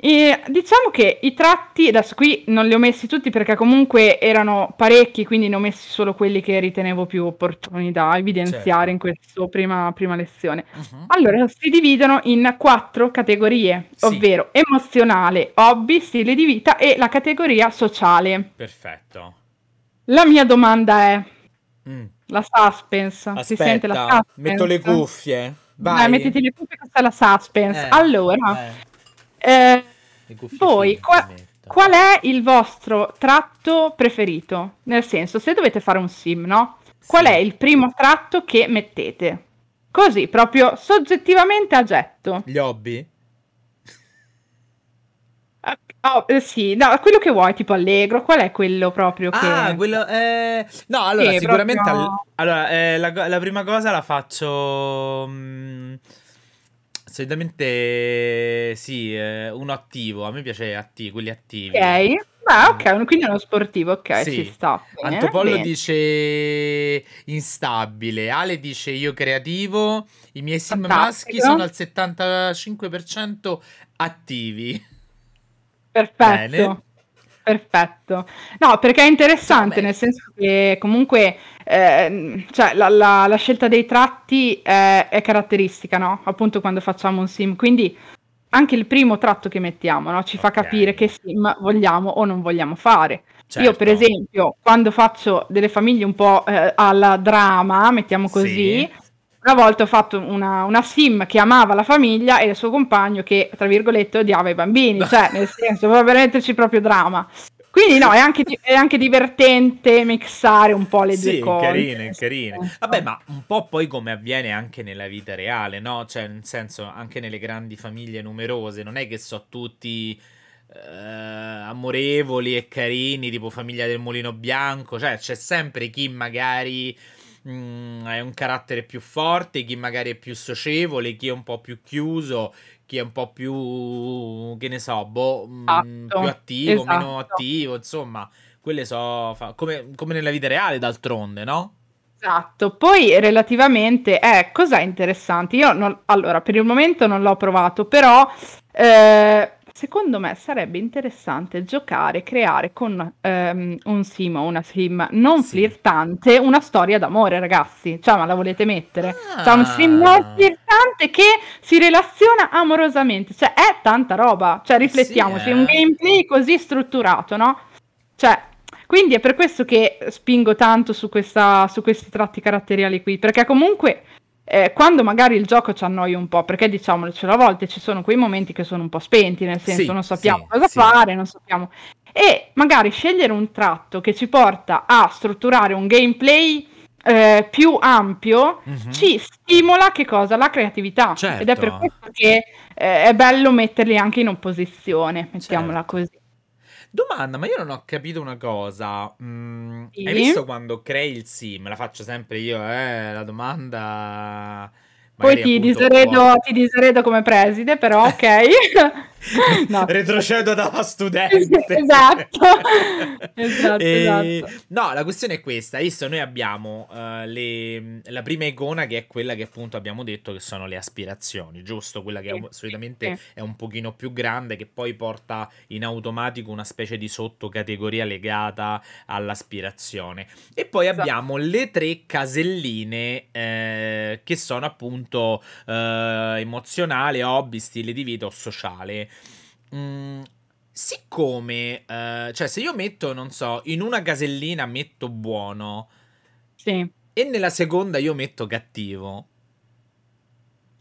e diciamo che i tratti, adesso qui non li ho messi tutti perché comunque erano parecchi, quindi ne ho messi solo quelli che ritenevo più opportuni da evidenziare certo. in questa prima, prima, lezione. Uh-huh. Allora, si dividono in quattro categorie, sì. ovvero emozionale, hobby, stile di vita e la categoria sociale. Perfetto. La mia domanda è, mm. la suspense, Aspetta, si sente la suspense? metto le cuffie. Vai. Dai, mettiti le cuffie, questa è la suspense. Eh, allora... Eh eh, voi, qua, qual è il vostro tratto preferito? Nel senso, se dovete fare un sim, no? Qual è il primo tratto che mettete? Così, proprio soggettivamente a getto. Gli hobby? Ah, oh, eh, sì, no, quello che vuoi, tipo allegro, qual è quello proprio che... Ah, quello... Eh... No, allora, sì, sicuramente... Proprio... All... Allora, eh, la, la, prima cosa la faccio... Mh mm, Solitamente sì, eh, uno attivo, a me piace atti, quelli attivi. Ok, ah, ok, quindi uno sportivo, ok, sì. ci sta. Bene, Antopollo bene. dice instabile, Ale dice io creativo, i miei sim Fantastico. maschi sono al 75% attivi. Perfetto. Bene. Perfetto. No, perché è interessante, Vabbè. nel senso che comunque eh, cioè, la, la, la, scelta dei tratti è, è, caratteristica, no? Appunto quando facciamo un sim. Quindi anche il primo tratto che mettiamo no? ci okay. fa capire che sim vogliamo o non vogliamo fare. Certo. Io, per certo. esempio, quando faccio delle famiglie un po' eh, alla drama, mettiamo così. Sì una volta ho fatto una, una, sim che amava la famiglia e il suo compagno che, tra virgolette, odiava i bambini, cioè nel senso, va per metterci proprio drama. Quindi no, è anche, è anche, divertente mixare un po' le sì, due cose. Carine, carine. Vabbè, ma un po' poi come avviene anche nella vita reale, no? Cioè, nel senso, anche nelle grandi famiglie numerose, non è che so tutti eh, amorevoli e carini, tipo famiglia del mulino bianco, cioè c'è sempre chi magari mh, mm, è un carattere più forte, chi magari è più socievole, chi è un po' più chiuso, chi è un po' più, che ne so, boh, mh, mm, esatto, più attivo, esatto. meno attivo, insomma, quelle so, fa, come, come nella vita reale d'altronde, no? Esatto, poi relativamente, eh, cos'è interessante? Io non, allora, per il momento non l'ho provato, però eh, Secondo me sarebbe interessante giocare, creare con ehm, un sim o una sim non sì. flirtante una storia d'amore, ragazzi. Cioè, ma la volete mettere? Ah. Cioè, un sim ah. non flirtante che si relaziona amorosamente. Cioè, è tanta roba. Cioè, riflettiamoci, sì, eh. un gameplay così strutturato, no? Cioè, quindi è per questo che spingo tanto su, questa, su questi tratti caratteriali qui, perché comunque eh, quando magari il gioco ci annoia un po', perché diciamocelo cioè, a volte ci sono quei momenti che sono un po' spenti, nel senso sì, non sappiamo sì, cosa sì. fare, non sappiamo. E magari scegliere un tratto che ci porta a strutturare un gameplay eh, più ampio mm-hmm. ci stimola che cosa? La creatività. Certo. Ed è certo. per questo che eh, è bello metterli anche in opposizione, certo. mettiamola certo. così. Domanda, ma io non ho capito una cosa. Mm, Hai visto quando crei il sim? La faccio sempre io, eh, la domanda... Poi ti disredo, ti diseredo, come preside, però ok. No. Retrocedo da studente. esatto. esatto, e... esatto. No, la questione è questa. Adesso noi abbiamo uh, le... la prima icona che è quella che appunto abbiamo detto che sono le aspirazioni, giusto? Quella che sì, solitamente sì. è un pochino più grande che poi porta in automatico una specie di sottocategoria legata all'aspirazione. E poi esatto. abbiamo le tre caselline eh, che sono appunto eh, emozionale, hobby, stile di vita o sociale. Mm, siccome, uh, cioè, se io metto, non so, in una casellina metto buono. Sì. E nella seconda io metto cattivo.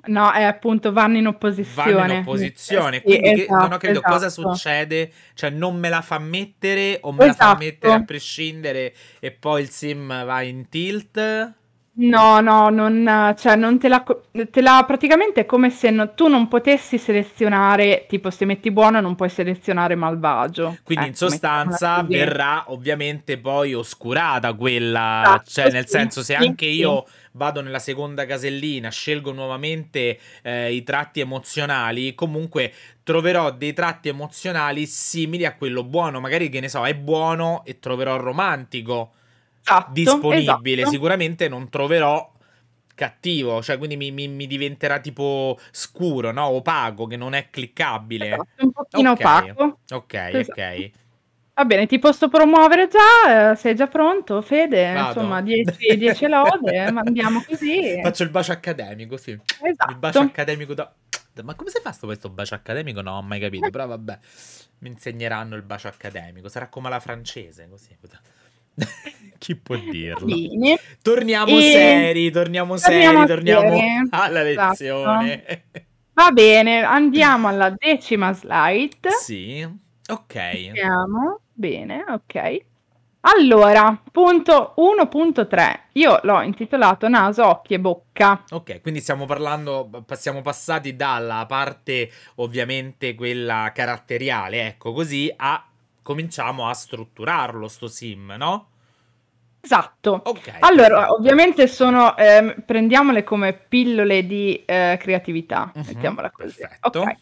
No, è appunto vanno in opposizione. Vanno in opposizione, sì, quindi esatto, che, non ho capito esatto. cosa succede, cioè non me la fa mettere o me esatto. la fa esatto. mettere a prescindere e poi il sim va in tilt. No, no, non, cioè, non te la, te la praticamente è come se no, tu non potessi selezionare, tipo se metti buono non puoi selezionare malvagio. Quindi eh, in sostanza verrà ovviamente poi oscurata quella, esatto, cioè nel sì, senso se anche sì. io vado nella seconda casellina, scelgo nuovamente eh, i tratti emozionali, comunque troverò dei tratti emozionali simili a quello buono, magari che ne so, è buono e troverò romantico esatto, disponibile. Esatto. Sicuramente non troverò cattivo, cioè quindi mi, mi, mi, diventerà tipo scuro, no? opaco, che non è cliccabile. Esatto, un pochino okay. opaco. Ok, esatto. ok. Va bene, ti posso promuovere già, eh, sei già pronto, Fede, Vado. insomma 10 lode, ma andiamo così. Faccio il bacio accademico, sì. Esatto. Il bacio accademico da... Ma come si fa questo bacio accademico? No, ho mai capito, però vabbè, mi insegneranno il bacio accademico, sarà come la francese, così. Chi può dirlo? Bene. Torniamo e... seri, torniamo, torniamo seri, torniamo alla esatto. lezione. Esatto. Va bene, andiamo alla decima slide. Sì, ok. Andiamo, bene, ok. Allora, punto 1.3, io l'ho intitolato naso, occhi e bocca. Ok, quindi stiamo parlando, siamo passati dalla parte ovviamente quella caratteriale, ecco così, a cominciamo a strutturarlo sto sim, no? Esatto. Okay, allora, ovviamente sono, eh, prendiamole come pillole di eh, creatività, uh-huh, mettiamola così. Perfetto. Okay.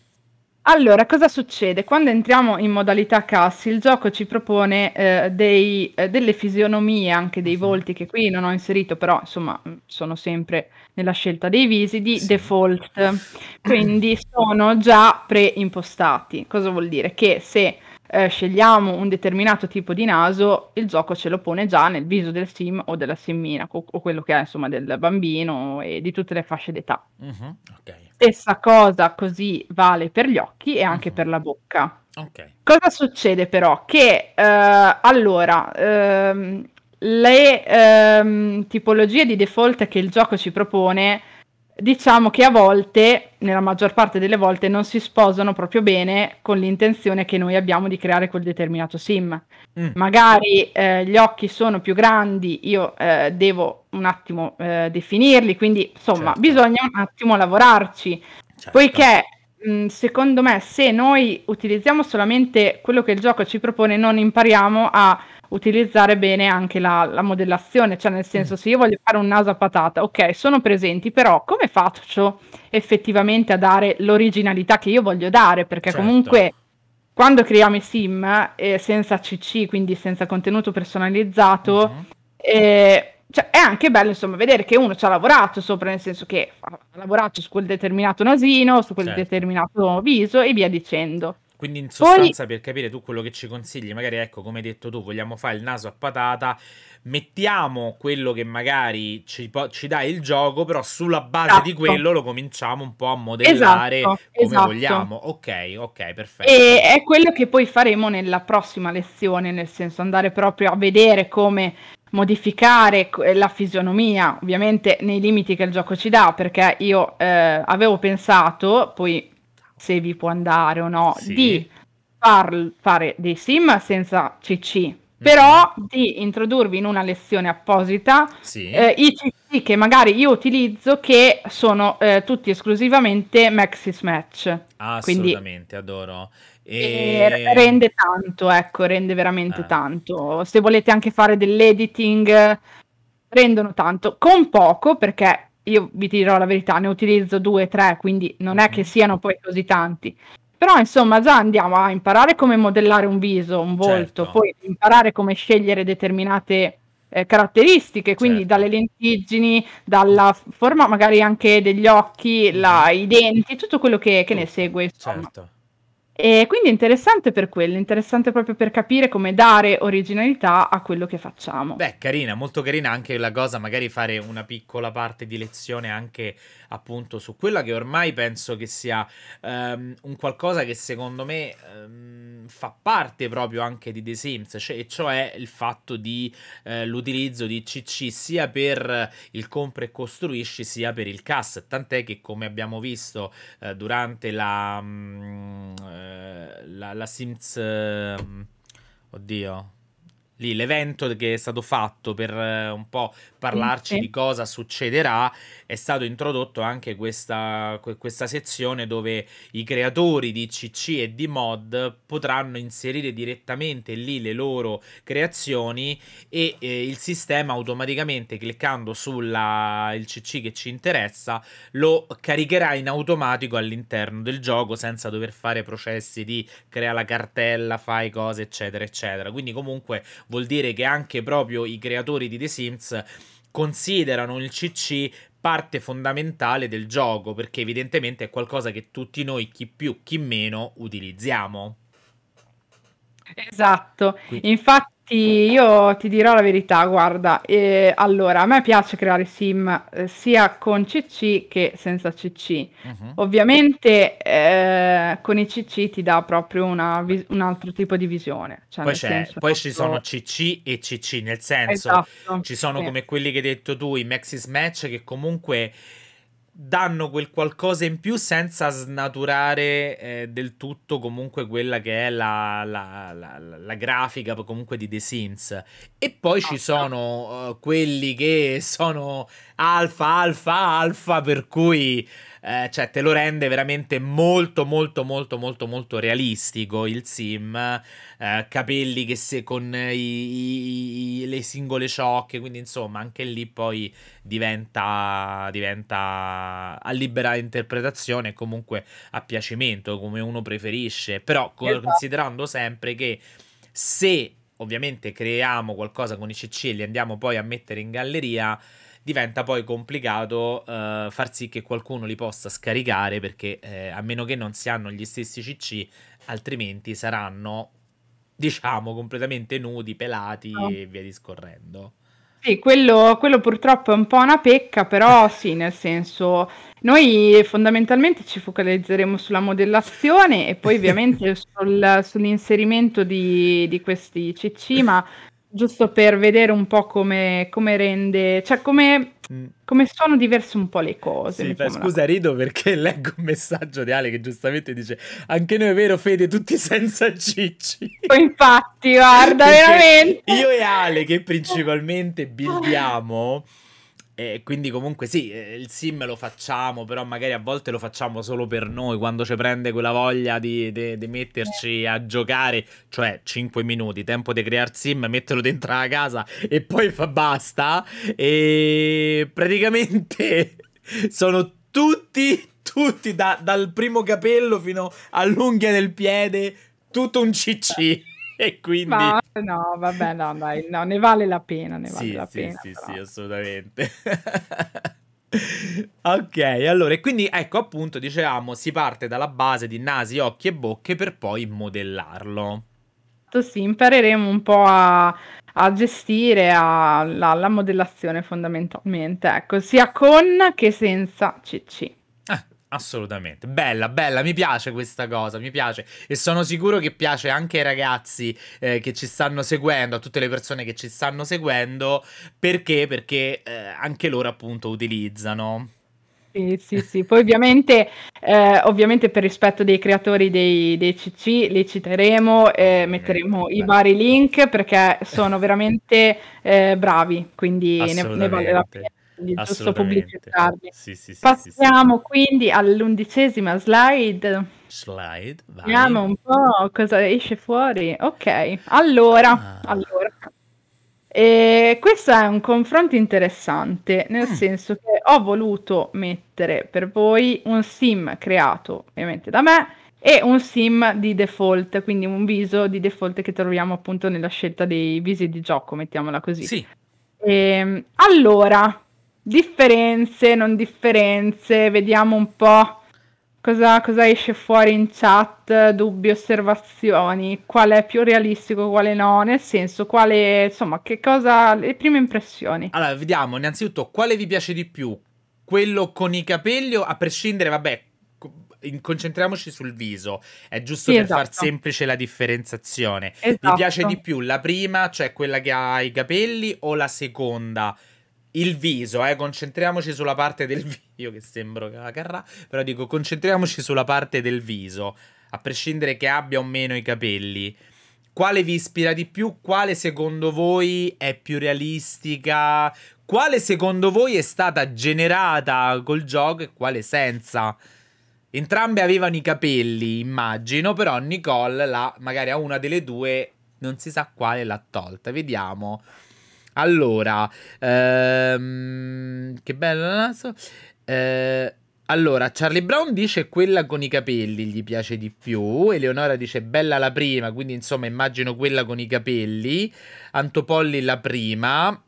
Allora, cosa succede? Quando entriamo in modalità cassi, il gioco ci propone eh, dei, eh, delle fisionomie, anche dei sì. Mhm. volti che qui non ho inserito, però insomma mm, sono sempre nella scelta dei visi di sì. default. Quindi sono già preimpostati. Cosa vuol dire? Che se eh, scegliamo un determinato tipo di naso, il gioco ce lo pone già nel viso del sim o della simmina o, o quello che è insomma del bambino e di tutte le fasce d'età. Mm-hmm, okay. Stessa cosa così vale per gli occhi e anche mm-hmm. per la bocca. Okay. Cosa succede però? Che eh, allora ehm, le ehm, tipologie di default che il gioco ci propone diciamo che a volte, nella maggior parte delle volte, non si sposano proprio bene con l'intenzione che noi abbiamo di creare quel determinato sim. Mm. Magari eh, gli occhi sono più grandi, io eh, devo un attimo eh, definirli, quindi insomma certo. bisogna un attimo lavorarci. Certo. Poiché mh, mm, secondo me se noi utilizziamo solamente quello che il gioco ci propone, non impariamo a utilizzare bene anche la, la modellazione, cioè nel senso mm. se io voglio fare un naso a patata, ok, sono presenti, però come faccio effettivamente a dare l'originalità che io voglio dare? Perché certo. comunque quando creiamo i sim eh, senza CC, quindi senza contenuto personalizzato, mm. eh, cioè, è anche bello insomma vedere che uno ci ha lavorato sopra, nel senso che ha lavorato su quel determinato nasino, su quel certo. determinato viso e via dicendo. Quindi in sostanza Poi... per capire tu quello che ci consigli, magari ecco come hai detto tu, vogliamo fare il naso a patata, mettiamo quello che magari ci, po- ci dà il gioco, però sulla base esatto. di quello lo cominciamo un po' a modellare esatto, come esatto. vogliamo. Ok, ok, perfetto. E è quello che poi faremo nella prossima lezione, nel senso andare proprio a vedere come modificare eh, la fisionomia, ovviamente nei limiti che il gioco ci dà, perché io eh, avevo pensato, poi se vi può andare o no, sì. di far, fare dei sim senza CC, mm. però di introdurvi in una lezione apposita sì. eh, i CC che magari io utilizzo che sono eh, tutti esclusivamente Maxis Match. Assolutamente, Quindi, adoro. E... Rende tanto, ecco, rende veramente ah. tanto. Se volete anche fare dell'editing, eh, rendono tanto, con poco perché io vi dirò la verità, ne utilizzo due, tre, quindi non è che mhm. siano poi così tanti. Però insomma già andiamo a imparare come modellare un viso, un volto, certo. poi imparare come scegliere determinate eh, caratteristiche, quindi certo. dalle lentiggini, dalla forma magari anche degli occhi, la, i denti, tutto quello che, che ne segue. Insomma. Certo. E quindi è interessante per quello, interessante proprio per capire come dare originalità a quello che facciamo. Beh, carina, molto carina anche la cosa, magari fare una piccola parte di lezione anche appunto su quella che ormai penso che sia um, un qualcosa che secondo me um, fa parte proprio anche di The Sims, cioè, e cioè il fatto di uh, l'utilizzo di CC sia per il compra e costruisci sia per il CAS, tant'è che come abbiamo visto uh, durante la... Um, eh, la, la Sims... Ehm, oddio. Lì l'evento che è stato fatto per eh, un po' parlarci sì. di cosa succederà è stato introdotto anche questa, questa sezione dove i creatori di CC e di mod potranno inserire direttamente lì le loro creazioni e eh, il sistema automaticamente cliccando sul CC che ci interessa lo caricherà in automatico all'interno del gioco senza dover fare processi di crea la cartella, fai cose eccetera eccetera. Quindi comunque vuol dire che anche proprio i creatori di The Sims considerano il CC parte fondamentale del gioco, perché evidentemente è qualcosa che tutti noi, chi più, chi meno, utilizziamo. Esatto, Quindi. infatti ti, eh. io ti dirò la verità, guarda, eh, allora a me piace creare sim eh, sia con CC che senza CC. Uh-huh. Mhm. Ovviamente eh, con i CC ti dà proprio una un altro tipo di visione. Cioè, poi, senso, poi ci sono CC e CC, nel senso esatto, ci sono sì. come quelli che hai detto tu, i Maxis Match che comunque danno quel qualcosa in più senza snaturare eh, del tutto comunque quella che è la, la, la, la grafica comunque di The Sims e poi ci esatto. sono uh, quelli che sono alfa alfa alfa per cui eh, cioè te lo rende veramente molto molto molto molto molto realistico il sim, eh, capelli che se con i, i, le singole ciocche, quindi insomma anche lì poi diventa, diventa a libera interpretazione comunque a piacimento come uno preferisce, però esatto. considerando sempre che se ovviamente creiamo qualcosa con i CC e li andiamo poi a mettere in galleria, diventa poi complicato uh, far sì che qualcuno li possa scaricare perché eh, a meno che non si hanno gli stessi CC, altrimenti saranno diciamo completamente nudi, pelati no. e via discorrendo. Sì, quello, quello, purtroppo è un po' una pecca, però sì, nel senso, noi fondamentalmente ci focalizzeremo sulla modellazione e poi ovviamente sul, sull'inserimento di, di, questi CC, ma giusto per vedere un po' come, come rende, cioè come, mm. come, sono diverse un po' le cose. Sì, beh, scusa, rido perché leggo un messaggio di Ale che giustamente dice: Anche noi è vero, Fede, tutti senza cicci. Infatti, guarda, veramente. Io e Ale, che principalmente buildiamo. E quindi comunque sì, eh, il sim lo facciamo, però magari a volte lo facciamo solo per noi, quando ci prende quella voglia di, di, di metterci a giocare, cioè 5 minuti, tempo di creare sim, metterlo dentro la casa e poi fa basta. E praticamente sono tutti, tutti, da, dal primo capello fino all'unghia del piede, tutto un cc. e quindi... Ma no, vabbè, no, dai, no, ne vale la pena, ne vale la sì, pena. Sì, però. sì, assolutamente. ok, allora, e quindi ecco appunto, dicevamo, si parte dalla base di nasi, occhi e bocche per poi modellarlo. Sì, impareremo un po' a, a gestire a, la, la modellazione fondamentalmente, ecco, sia con che senza CC. Assolutamente, bella, bella, mi piace questa cosa, mi piace e sono sicuro che piace anche ai ragazzi eh, che ci stanno seguendo, a tutte le persone che ci stanno seguendo, perché? Perché eh, anche loro appunto utilizzano. Sì, sì, sì. Poi ovviamente, eh, ovviamente per rispetto dei creatori dei, dei CC li citeremo, eh, metteremo i vari link perché sono veramente eh, bravi, quindi ne, ne vale la pena quindi è giusto pubblicizzarli. Sì, sì, sì, Passiamo quindi all'undicesima slide. Slide, vai. Vediamo un po' cosa esce fuori. Ok, allora, ah. allora. E questo è un confronto interessante, nel mm. senso che ho voluto mettere per voi un sim creato ovviamente da me e un sim di default, quindi un viso di default che troviamo appunto nella scelta dei visi di gioco, mettiamola così. Sì. E, ehm, allora, differenze, non differenze, vediamo un po' cosa, cosa esce fuori in chat, dubbi, osservazioni, quale è più realistico, quale no, nel senso, quale, insomma, che cosa, le prime impressioni. Allora, vediamo, innanzitutto, quale vi piace di più? Quello con i capelli, o a prescindere, vabbè, concentriamoci sul viso, è giusto sì, per esatto. far semplice la differenziazione. Esatto. Mi piace di più la prima, cioè quella che ha i capelli, o la seconda? il viso, eh, concentriamoci sulla parte del viso. Io che sembro che la carrà, però dico concentriamoci sulla parte del viso, a prescindere che abbia o meno i capelli. Quale vi ispira di più? Quale secondo voi è più realistica? Quale secondo voi è stata generata col gioco e quale senza? Entrambe avevano i capelli, immagino, però Nicole, la, magari a una delle due, non si sa quale l'ha tolta. Vediamo. Allora, ehm, che bello il naso. Eh, allora, Charlie Brown dice quella con i capelli gli piace di più, Eleonora dice bella la prima, quindi insomma immagino quella con i capelli, Antopolli la prima,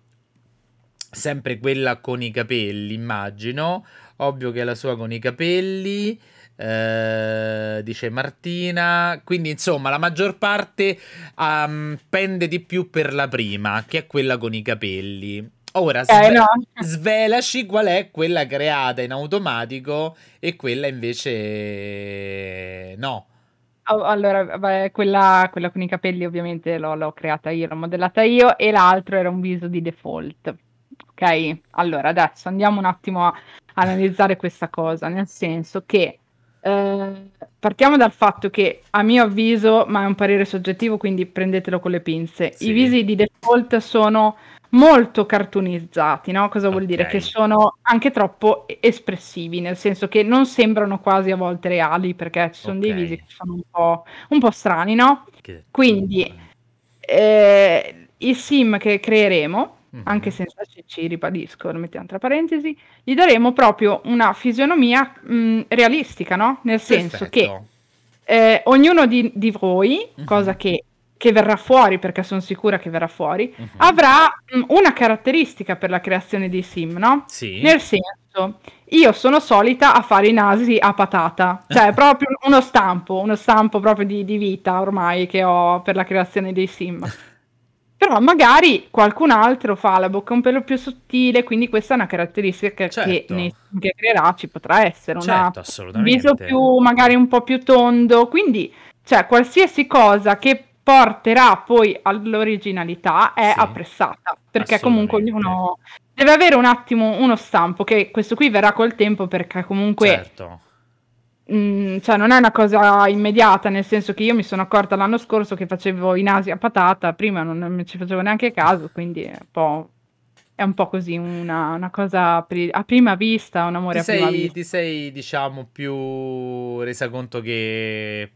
sempre quella con i capelli immagino, ovvio che è la sua con i capelli, eh, dice Martina. Quindi, insomma, la maggior parte um, pende di più per la prima, che è quella con i capelli. Ora, eh, sve- eh, no. svelaci qual è quella creata in automatico e quella invece eh, no. Allora, beh, quella, quella, con i capelli ovviamente l'ho, l'ho creata io, l'ho modellata io e l'altro era un viso di default. Ok, allora adesso andiamo un attimo a analizzare questa cosa, nel senso che eh, partiamo dal fatto che, a mio avviso, ma è un parere soggettivo, quindi prendetelo con le pinze, sì. i visi di default sono molto cartoonizzati, no? Cosa vuol okay. dire? Che sono anche troppo espressivi, nel senso che non sembrano quasi a volte reali, perché ci sono okay. dei visi che sono un po', un po strani, no? Che... Quindi, eh, i sim che creeremo mm-hmm. anche senza CC, ribadisco, lo mettiamo tra parentesi, gli daremo proprio una fisionomia mh, mm, realistica, no? Nel senso Perfetto. che eh, ognuno di, di voi, mm-hmm. cosa che che verrà fuori, perché sono sicura che verrà fuori, uh-huh. avrà mh, mm, una caratteristica per la creazione dei sim, no? Sì. Nel senso, io sono solita a fare i nasi a patata, cioè proprio uno stampo, uno stampo proprio di, di vita ormai che ho per la creazione dei sim. Però magari qualcun altro fa la bocca un pelo più sottile, quindi questa è una caratteristica certo. che nei che creerà ci potrà essere, certo, un viso più magari un po' più tondo, quindi cioè qualsiasi cosa che porterà poi all'originalità è sì, apprezzata, perché comunque ognuno deve avere un attimo uno stampo che questo qui verrà col tempo perché comunque certo Mm, cioè non è una cosa immediata, nel senso che io mi sono accorta l'anno scorso che facevo in Asia patata, prima non, ci facevo neanche caso, quindi è un po', è un po così una, una cosa pri- a prima vista, un amore ti a sei, prima vista. Ti sei, diciamo, più resa conto che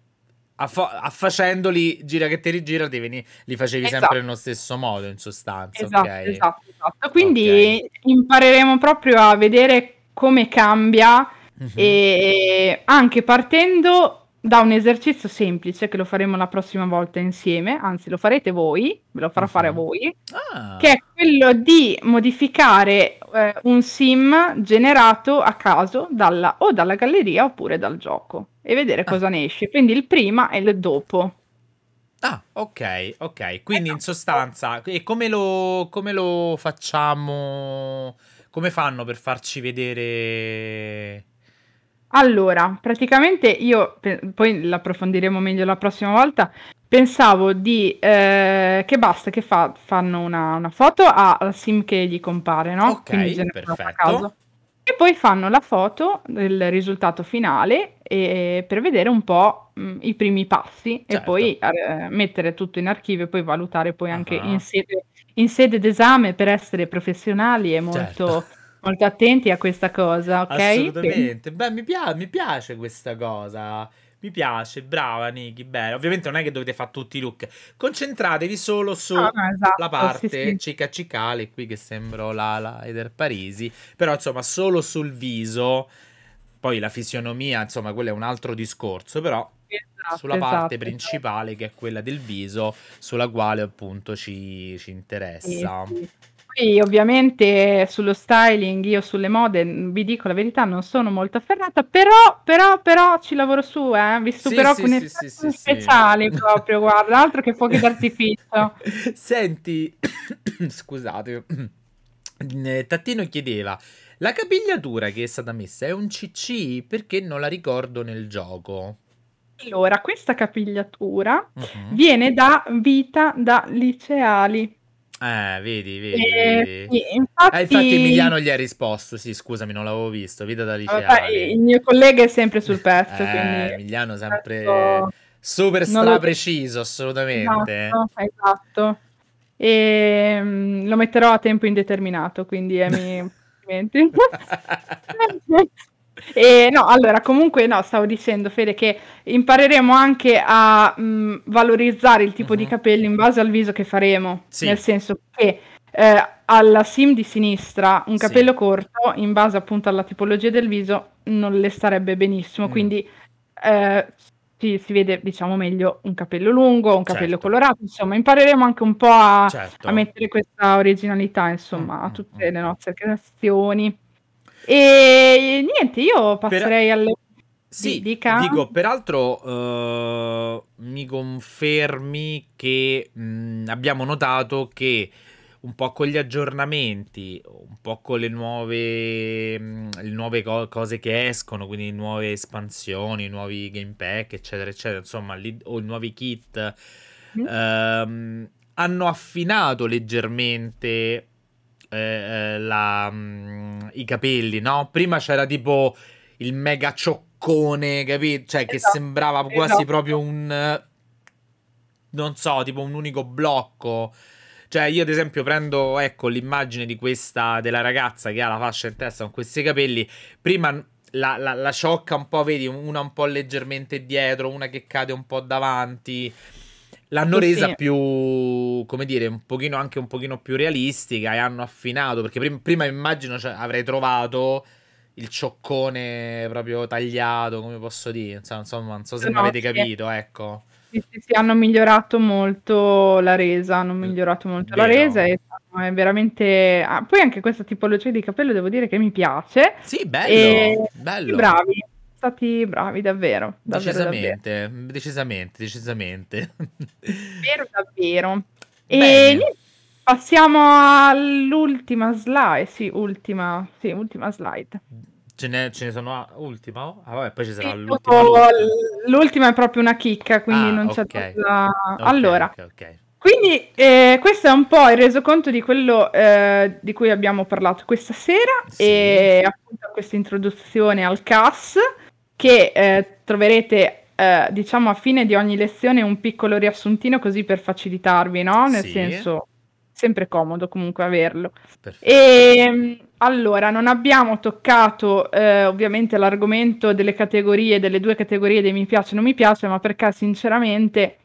affa- affacendoli, gira che ti rigira, veni- li facevi esatto. sempre nello stesso modo, in sostanza. Esatto, okay. esatto, esatto. Quindi okay. impareremo proprio a vedere come cambia Uh-huh. E anche partendo da un esercizio semplice che lo faremo la prossima volta insieme, anzi lo farete voi, ve lo farò uh-huh. fare a mhm. voi, ah. che è quello di modificare eh, un sim generato a caso dalla, o dalla galleria oppure dal gioco e vedere ah. cosa ne esce, quindi il prima e il dopo. Ah, ok, ok. Quindi ecco. in sostanza, e come lo, come lo facciamo? Come fanno per farci vedere allora, praticamente io, poi l'approfondiremo meglio la prossima volta, pensavo di, eh, che basta, che fa, fanno una, una, foto al sim che gli compare, no? Ok, perfetto. E poi fanno la foto del risultato finale e, per vedere un po' mh, i primi passi certo. e poi eh, mettere tutto in archivio e poi valutare poi anche uh-huh. in, sede, in sede, d'esame per essere professionali è molto... Certo molto attenti a questa cosa, ok? Assolutamente. Beh, mi, piace, mi piace questa cosa. Mi piace, brava Niki, bella. Ovviamente non è che dovete fare tutti i look. Concentratevi solo sulla ah, esatto, parte sì, sì. cica cicale, qui che sembro la, la Eder Parisi. Però insomma, solo sul viso. Poi la fisionomia, insomma, quello è un altro discorso, però esatto, sulla esatto, parte principale che è quella del viso, sulla quale appunto ci, ci interessa. Eh sì, poi ovviamente sullo styling, io sulle mode, vi dico la verità, non sono molto afferrata, però, però, però ci lavoro su, eh, vi superò sì, con sì, sì, sì, speciale sì. proprio, guarda, altro che fuochi d'artificio. Senti, scusate, eh, Tattino chiedeva, la capigliatura che è stata messa è un CC perché non la ricordo nel gioco? Allora, questa capigliatura uh-huh. viene da vita da liceali. Eh, vedi, vedi. Eh, vedi. infatti... Eh, infatti... Emiliano gli ha risposto, sì, scusami, non l'avevo visto, vita da liceale. il mio collega è sempre sul pezzo, eh, Emiliano sempre esatto. super stra preciso, assolutamente. Esatto, esatto. E lo metterò a tempo indeterminato, quindi eh, E no, allora, comunque no, stavo dicendo Fede che impareremo anche a mh, mm, valorizzare il tipo mm-hmm. di mhm. capelli in base al viso che faremo, sì. nel senso che eh, alla sim di sinistra un capello sì. corto, in base appunto alla tipologia del viso, non le starebbe benissimo, mm. quindi eh, si, si, vede diciamo meglio un capello lungo, un capello certo. colorato, insomma impareremo anche un po' a, certo. a mettere questa originalità insomma mm-hmm. a mm, mm, tutte le nostre creazioni. E niente, io passerei per... alle... Sì, Dica. dico, peraltro uh, mi confermi che mh, mm, abbiamo notato che un po' con gli aggiornamenti, un po' con le nuove, mh, mm, le nuove co- cose che escono, quindi nuove espansioni, nuovi game pack, eccetera, eccetera, insomma, li, o i nuovi kit, mm. uh, hanno affinato leggermente eh, eh, la, mh, mm, i capelli, no? Prima c'era tipo il mega cioccone, capito? Cioè, che esatto, sembrava esatto. quasi esatto. proprio un... Non so, tipo un unico blocco. Cioè, io ad esempio prendo, ecco, l'immagine di questa, della ragazza che ha la fascia in testa con questi capelli. Prima la, la, la sciocca un po', vedi, una un po' leggermente dietro, una che cade un po' davanti. L'hanno resa sì. più, come dire, un pochino, anche un pochino più realistica e hanno affinato, perché prim prima immagino cioè, avrei trovato il cioccone proprio tagliato, come posso dire, insomma, insomma non so se no, mi avete sì. capito, ecco. Sì, sì, sì, hanno migliorato molto la resa, hanno mm, migliorato molto Vero. la resa e è eh, veramente... Ah, poi anche questa tipologia di capello devo dire che mi piace. Sì, bello, e... bello. Bravi, stati bravi, davvero. davvero decisamente, davvero. decisamente, decisamente. Vero, davvero. Bene. E passiamo all'ultima slide. Sì, ultima, sì, ultima slide. Ce ne, ce ne sono ultima? Ah, vabbè, poi ci sarà sì, l'ultima, l'ultima. è proprio una chicca, quindi ah, non okay. c'è tutta... Okay, allora, okay, quindi eh, questo è un po' il resoconto di quello eh, di cui abbiamo parlato questa sera sì. e appunto questa introduzione al CAS che eh, troverete eh, diciamo a fine di ogni lezione un piccolo riassuntino così per facilitarvi, no? Nel sì. senso, sempre comodo comunque averlo. Perfetto. E ehm, allora, non abbiamo toccato eh, ovviamente l'argomento delle categorie, delle due categorie dei mi piace e non mi piace, ma perché sinceramente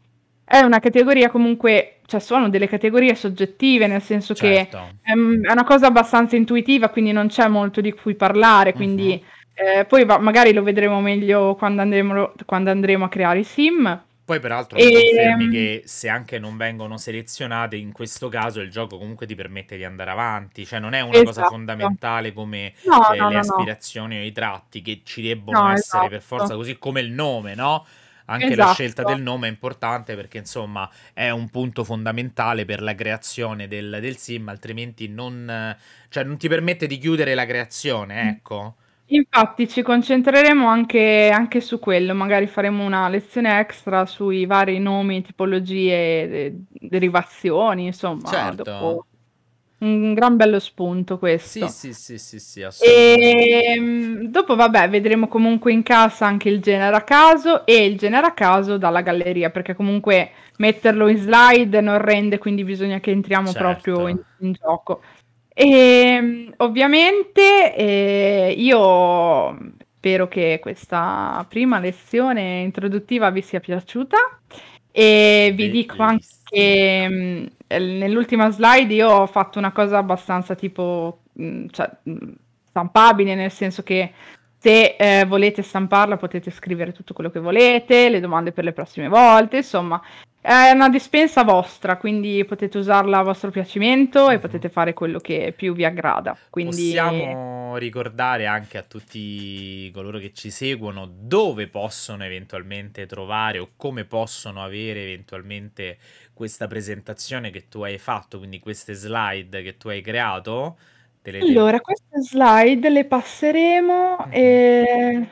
è una categoria comunque, cioè sono delle categorie soggettive, nel senso certo. che um, è una cosa abbastanza intuitiva, quindi non c'è molto di cui parlare, quindi... Mm-hmm eh, poi va- magari lo vedremo meglio quando andremo, quando andremo a creare i sim. Poi peraltro e... Ehm, confermi che se anche non vengono selezionate, in questo caso il gioco comunque ti permette di andare avanti, cioè non è una esatto. cosa fondamentale come no, eh, no, le no, aspirazioni o i tratti che ci debbono essere esatto. per forza, così come il nome, no? Anche esatto. la scelta del nome è importante perché insomma è un punto fondamentale per la creazione del, del sim, altrimenti non, cioè, non ti permette di chiudere la creazione, mm. ecco. Mm. Infatti ci concentreremo anche, anche su quello, magari faremo una lezione extra sui vari nomi, tipologie, de- eh, derivazioni, insomma, Certo. dopo. Un gran bello spunto questo. sì, sì, sì, sì, assolutamente. E ehm, dopo, vabbè, vedremo comunque in casa anche il genere a caso e il genere a caso dalla galleria, perché comunque metterlo in slide non rende, quindi bisogna che entriamo certo. proprio in, in gioco. E ehm, ovviamente eh, io spero che questa prima lezione introduttiva vi sia piaciuta e vi dico anche mh, mm, nell'ultima slide io ho fatto una cosa abbastanza tipo mh, mm, cioè, mh, mm, stampabile nel senso che se eh, volete stamparla potete scrivere tutto quello che volete, le domande per le prossime volte, insomma è una dispensa vostra, quindi potete usarla a vostro piacimento e mhm. potete fare quello che più vi aggrada. Quindi... Possiamo ricordare anche a tutti coloro che ci seguono dove possono eventualmente trovare o come possono avere eventualmente questa presentazione che tu hai fatto, quindi queste slide che tu hai creato. Delle... Allora, queste slide le passeremo mm -hmm. e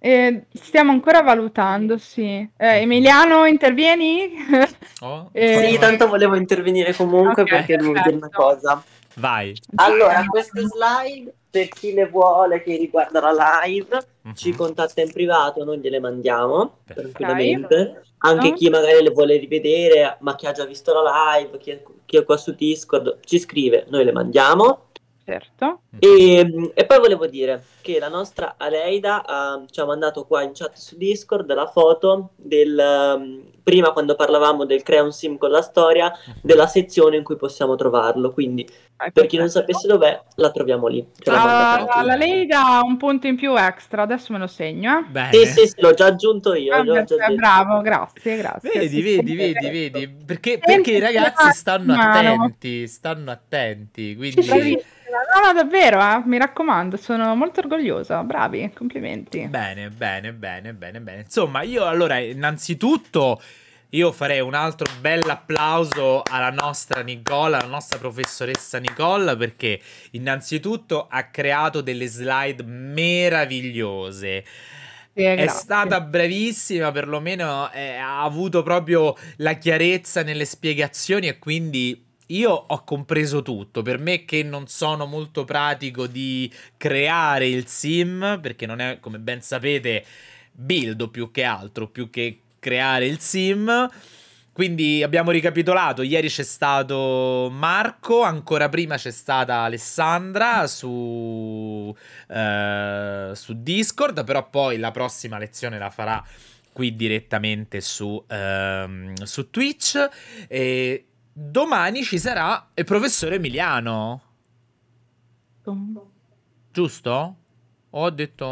eh, stiamo ancora valutando, sì. Eh, Emiliano, intervieni? Oh, eh, sì, tanto volevo intervenire comunque okay, perché devo dire una certo. cosa. Vai. Allora, queste slide, per chi le vuole che riguarda la live, uh mhm. -huh. ci contatta in privato, noi gliele mandiamo Perfetto. tranquillamente. Anche no? chi magari le vuole rivedere, ma chi ha già visto la live, chi è, chi è qua su Discord, ci scrive, noi le mandiamo certo. E, mm. Mm, e, poi volevo dire che la nostra Aleida ha, ci ha mandato qua in chat su Discord la foto del mm, prima quando parlavamo del crea sim con la storia della sezione in cui possiamo trovarlo. Quindi ah, per chi non sapesse dov'è, la troviamo lì. Ce ah, la, la Leida ha un punto in più extra, adesso me lo segno. Eh. Sì, sì, sì, l'ho già aggiunto io. Ah, già già bravo, grazie, grazie. Vedi, sì, vedi, vedi, vedi, perché, perché i ragazzi stanno attenti, stanno attenti, quindi... No, no, davvero, eh? mi raccomando, sono molto orgogliosa, bravi, complimenti. Bene, bene, bene, bene, bene. Insomma, io allora, innanzitutto, io farei un altro bel applauso alla nostra Nicola, alla nostra professoressa Nicola, perché innanzitutto ha creato delle slide meravigliose. è stata bravissima, perlomeno eh, ha avuto proprio la chiarezza nelle spiegazioni e quindi io ho compreso tutto. Per me che non sono molto pratico di creare il sim, perché non è, come ben sapete, build più che altro, più che creare il sim. Quindi abbiamo ricapitolato, ieri c'è stato Marco, ancora prima c'è stata Alessandra su, eh, su Discord, però poi la prossima lezione la farà qui direttamente su, ehm, su Twitch. E domani ci sarà il professor Emiliano. Giusto? Ho detto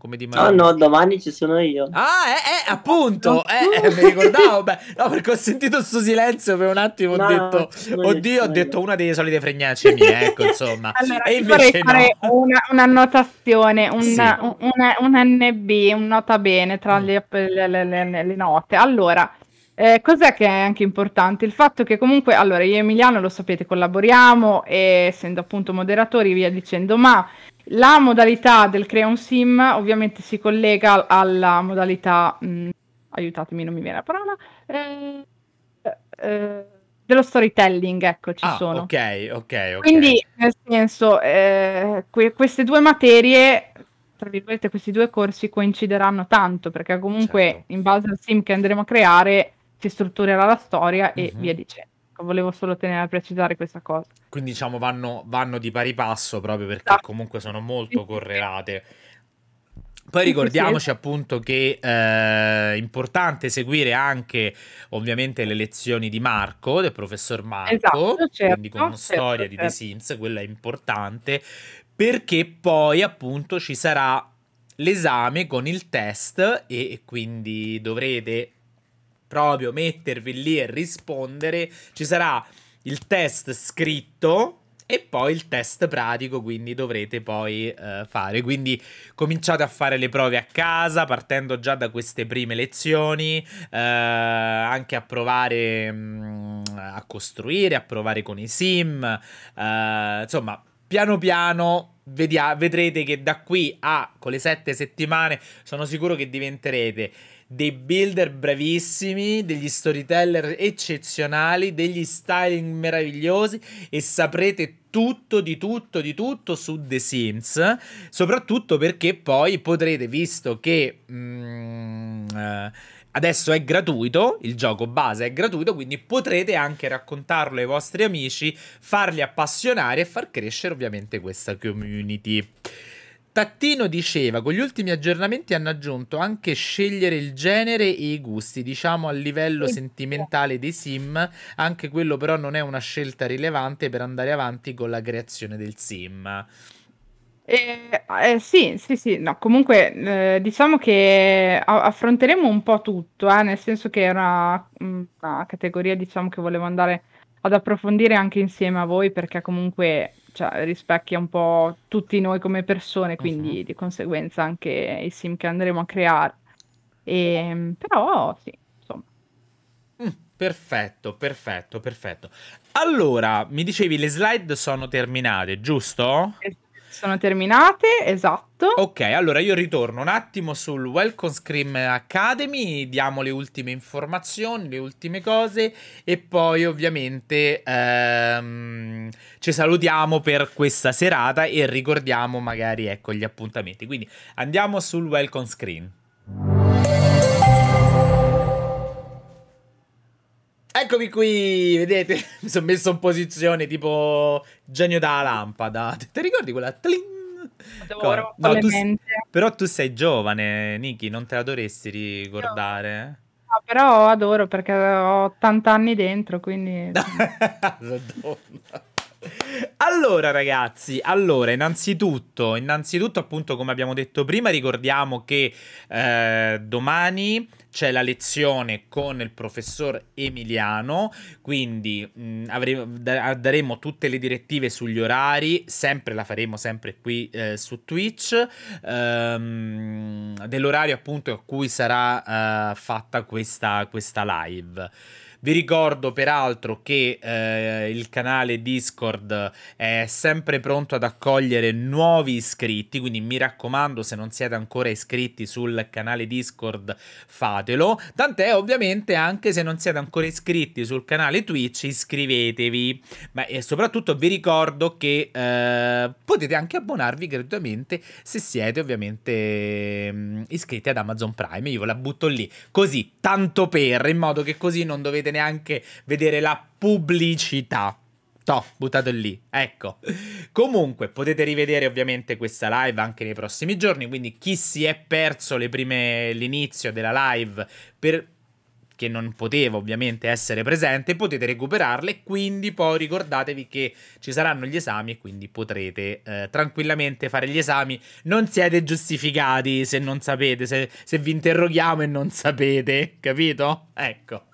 come di ah, No, no, domani ci sono io. Ah, eh, eh appunto. Ah, eh, eh, mi ricordavo. Beh, no, perché ho sentito questo silenzio per un attimo. Ho detto, oddio, ho detto una delle solite fregnacce mie. Ecco, insomma. Allora, e invece vorrei no. fare una, un'annotazione, una, sì. una, un NB, un nota bene tra le, le, le, le note. Allora, eh, cos'è che è anche importante? Il fatto che comunque, allora, io e Emiliano lo sapete, collaboriamo e essendo appunto moderatori via dicendo, ma la modalità del crea un sim ovviamente si collega alla modalità, mh, mm, aiutatemi, non mi viene la parola, eh, eh, dello storytelling, ecco, ci ah, sono. Ok, ok, ok. Quindi, nel senso, eh, que- queste due materie tra virgolette, questi due corsi coincideranno tanto, perché comunque certo. in base al sim che andremo a creare si strutturerà la storia e uh-huh. via dicendo. Volevo solo tenere a precisare questa cosa. Quindi diciamo vanno, vanno di pari passo proprio perché esatto. comunque sono molto correlate. Poi ricordiamoci appunto che eh, è importante seguire anche ovviamente le lezioni di Marco, del professor Marco, esatto, certo, quindi con certo, storia certo. di The certo. Sims, quella è importante perché poi appunto ci sarà l'esame con il test e quindi dovrete proprio mettervi lì e rispondere, ci sarà il test scritto e poi il test pratico, quindi dovrete poi eh, fare. Quindi cominciate a fare le prove a casa, partendo già da queste prime lezioni, eh, anche a provare mh, mm, a costruire, a provare con i sim, eh, insomma, piano piano vedia- vedrete che da qui a con le sette settimane sono sicuro che diventerete dei builder bravissimi, degli storyteller eccezionali, degli styling meravigliosi e saprete tutto di tutto di tutto su The Sims, soprattutto perché poi potrete, visto che mm, eh, Adesso è gratuito, il gioco base è gratuito, quindi potrete anche raccontarlo ai vostri amici, farli appassionare e far crescere ovviamente questa community. Tattino diceva, con gli ultimi aggiornamenti hanno aggiunto anche scegliere il genere e i gusti, diciamo a livello sentimentale dei sim, anche quello però non è una scelta rilevante per andare avanti con la creazione del sim. Eh, eh, sì, sì, sì, no, comunque eh, diciamo che affronteremo un po' tutto, eh, nel senso che era una, una categoria diciamo, che volevo andare ad approfondire anche insieme a voi perché comunque cioè, rispecchia un po' tutti noi come persone, quindi uh-huh. di conseguenza anche i sim che andremo a creare. E, ehm, però sì, insomma. Mm, perfetto, perfetto, perfetto. Allora, mi dicevi le slide sono terminate, giusto? sì sono terminate, esatto. Ok, allora io ritorno un attimo sul Welcome Scream Academy, diamo le ultime informazioni, le ultime cose e poi ovviamente ehm, ci salutiamo per questa serata e ricordiamo magari ecco gli appuntamenti. Quindi andiamo sul Welcome Scream. Eccomi qui, vedete, mi sono messo in posizione tipo genio dalla lampada. Ti ricordi quella? Tling! Adoro, no, tu, però tu sei giovane, Niki, non te la dovresti ricordare. No. Eh? No, però adoro perché ho 80 anni dentro, quindi... allora ragazzi, allora innanzitutto, innanzitutto appunto come abbiamo detto prima ricordiamo che eh, domani c'è la lezione con il professor Emiliano, quindi mh, avremo, da, daremo tutte le direttive sugli orari, sempre la faremo sempre qui eh, su Twitch, ehm, dell'orario appunto a cui sarà eh, fatta questa, questa live. Vi ricordo peraltro che eh, il canale Discord è sempre pronto ad accogliere nuovi iscritti, quindi mi raccomando se non siete ancora iscritti sul canale Discord fatelo, tant'è ovviamente anche se non siete ancora iscritti sul canale Twitch iscrivetevi, ma e soprattutto vi ricordo che eh, potete anche abbonarvi gratuitamente se siete ovviamente mh, mm, iscritti ad Amazon Prime, io ve la butto lì, così tanto per, in modo che così non dovete neanche vedere la pubblicità. Toh, buttato lì, ecco. Comunque, potete rivedere ovviamente questa live anche nei prossimi giorni, quindi chi si è perso le prime, l'inizio della live per che non poteva ovviamente essere presente, potete recuperarle, quindi poi ricordatevi che ci saranno gli esami e quindi potrete eh, tranquillamente fare gli esami. Non siete giustificati se non sapete, se, se vi interroghiamo e non sapete, capito? Ecco.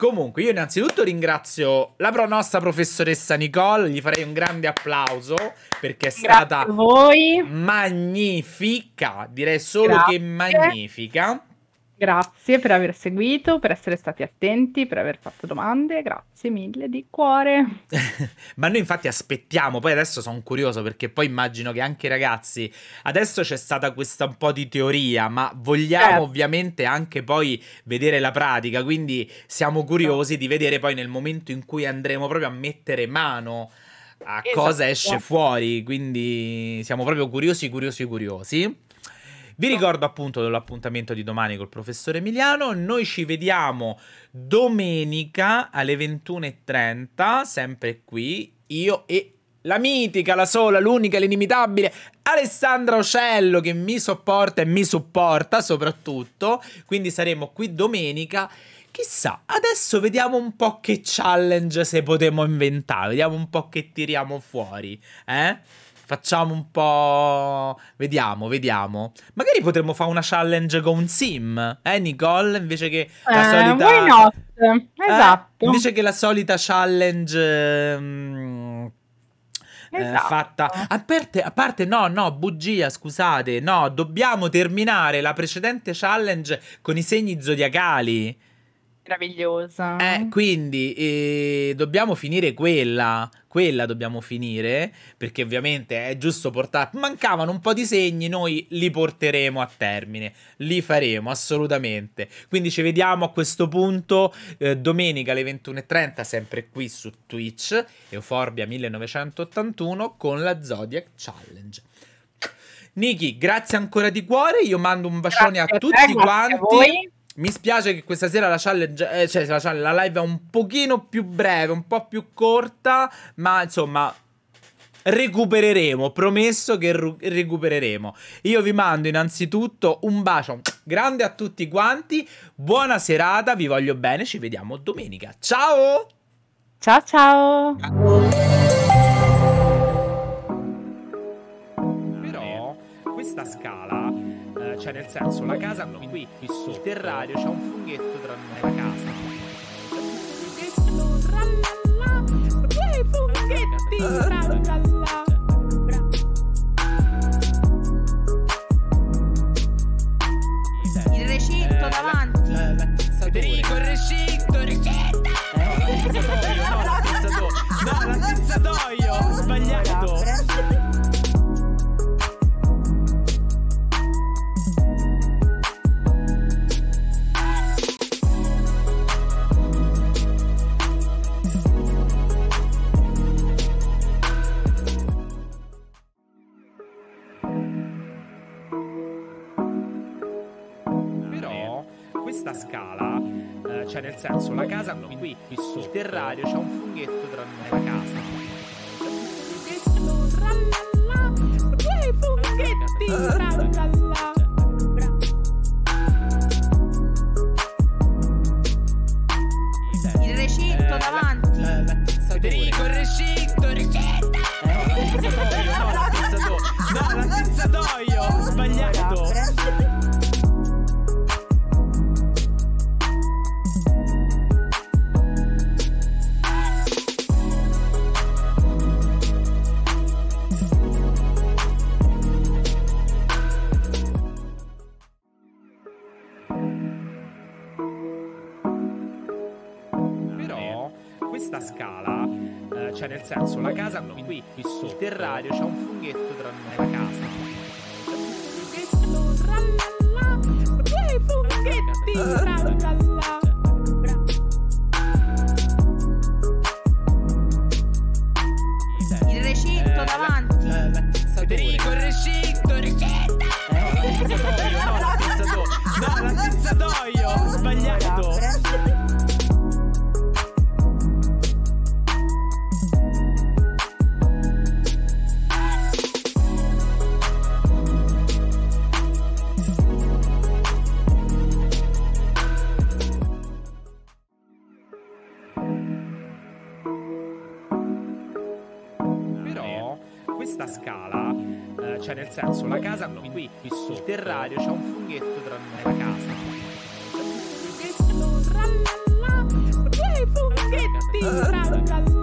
Comunque, io innanzitutto ringrazio la nostra professoressa Nicole, gli farei un grande applauso perché è stata magnifica, direi solo Grazie. che magnifica. Grazie per aver seguito, per essere stati attenti, per aver fatto domande, grazie mille di cuore. Ma noi infatti aspettiamo, poi adesso sono curioso perché poi immagino che anche i ragazzi, adesso c'è stata questa un po' di teoria, ma vogliamo certo. ovviamente anche poi vedere la pratica, quindi siamo curiosi di vedere poi nel momento in cui andremo proprio a mettere mano a esatto. cosa esce fuori, quindi siamo proprio curiosi, curiosi, curiosi. Vi ricordo appunto dell'appuntamento di domani col professore Emiliano. Noi ci vediamo domenica alle 21.30, sempre qui, io e la mitica, la sola, l'unica, l'inimitabile Alessandra Ocello che mi sopporta e mi supporta soprattutto. Quindi saremo qui domenica. Chissà, adesso vediamo un po' che challenge se potremo inventare, vediamo un po' che tiriamo fuori, eh? Facciamo un po'. Vediamo, vediamo. Magari potremmo fare una challenge con un sim, eh, Nicole? Invece che la eh, solita. Why not? Eh, esatto. Eh, invece che la solita challenge. Mm, eh, esatto. fatta a parte, a parte, no no bugia scusate no dobbiamo terminare la precedente challenge con i segni zodiacali meravigliosa. Eh, quindi eh, dobbiamo finire quella. Quella dobbiamo finire. Perché ovviamente è giusto portare. Mancavano un po' di segni. Noi li porteremo a termine. Li faremo assolutamente. Quindi ci vediamo a questo punto. Eh, domenica alle 21.30, sempre qui su Twitch. Euforbia 1981 con la Zodiac Challenge. Niki, grazie ancora di cuore. Io mando un bacione grazie a tutti te, quanti. A mi spiace che questa sera la challenge, eh, cioè la, challenge, la live è un pochino più breve, un po' più corta, ma insomma recupereremo, promesso che recupereremo. Io vi mando innanzitutto un bacio grande a tutti quanti, buona serata, vi voglio bene, ci vediamo domenica. Ciao! Ciao ciao! Però questa scala cioè nel senso la casa qui, qui il terrario, c'è un funghetto tra la casa. Funghetto tra la la, due funghetti tra la la. pra mim,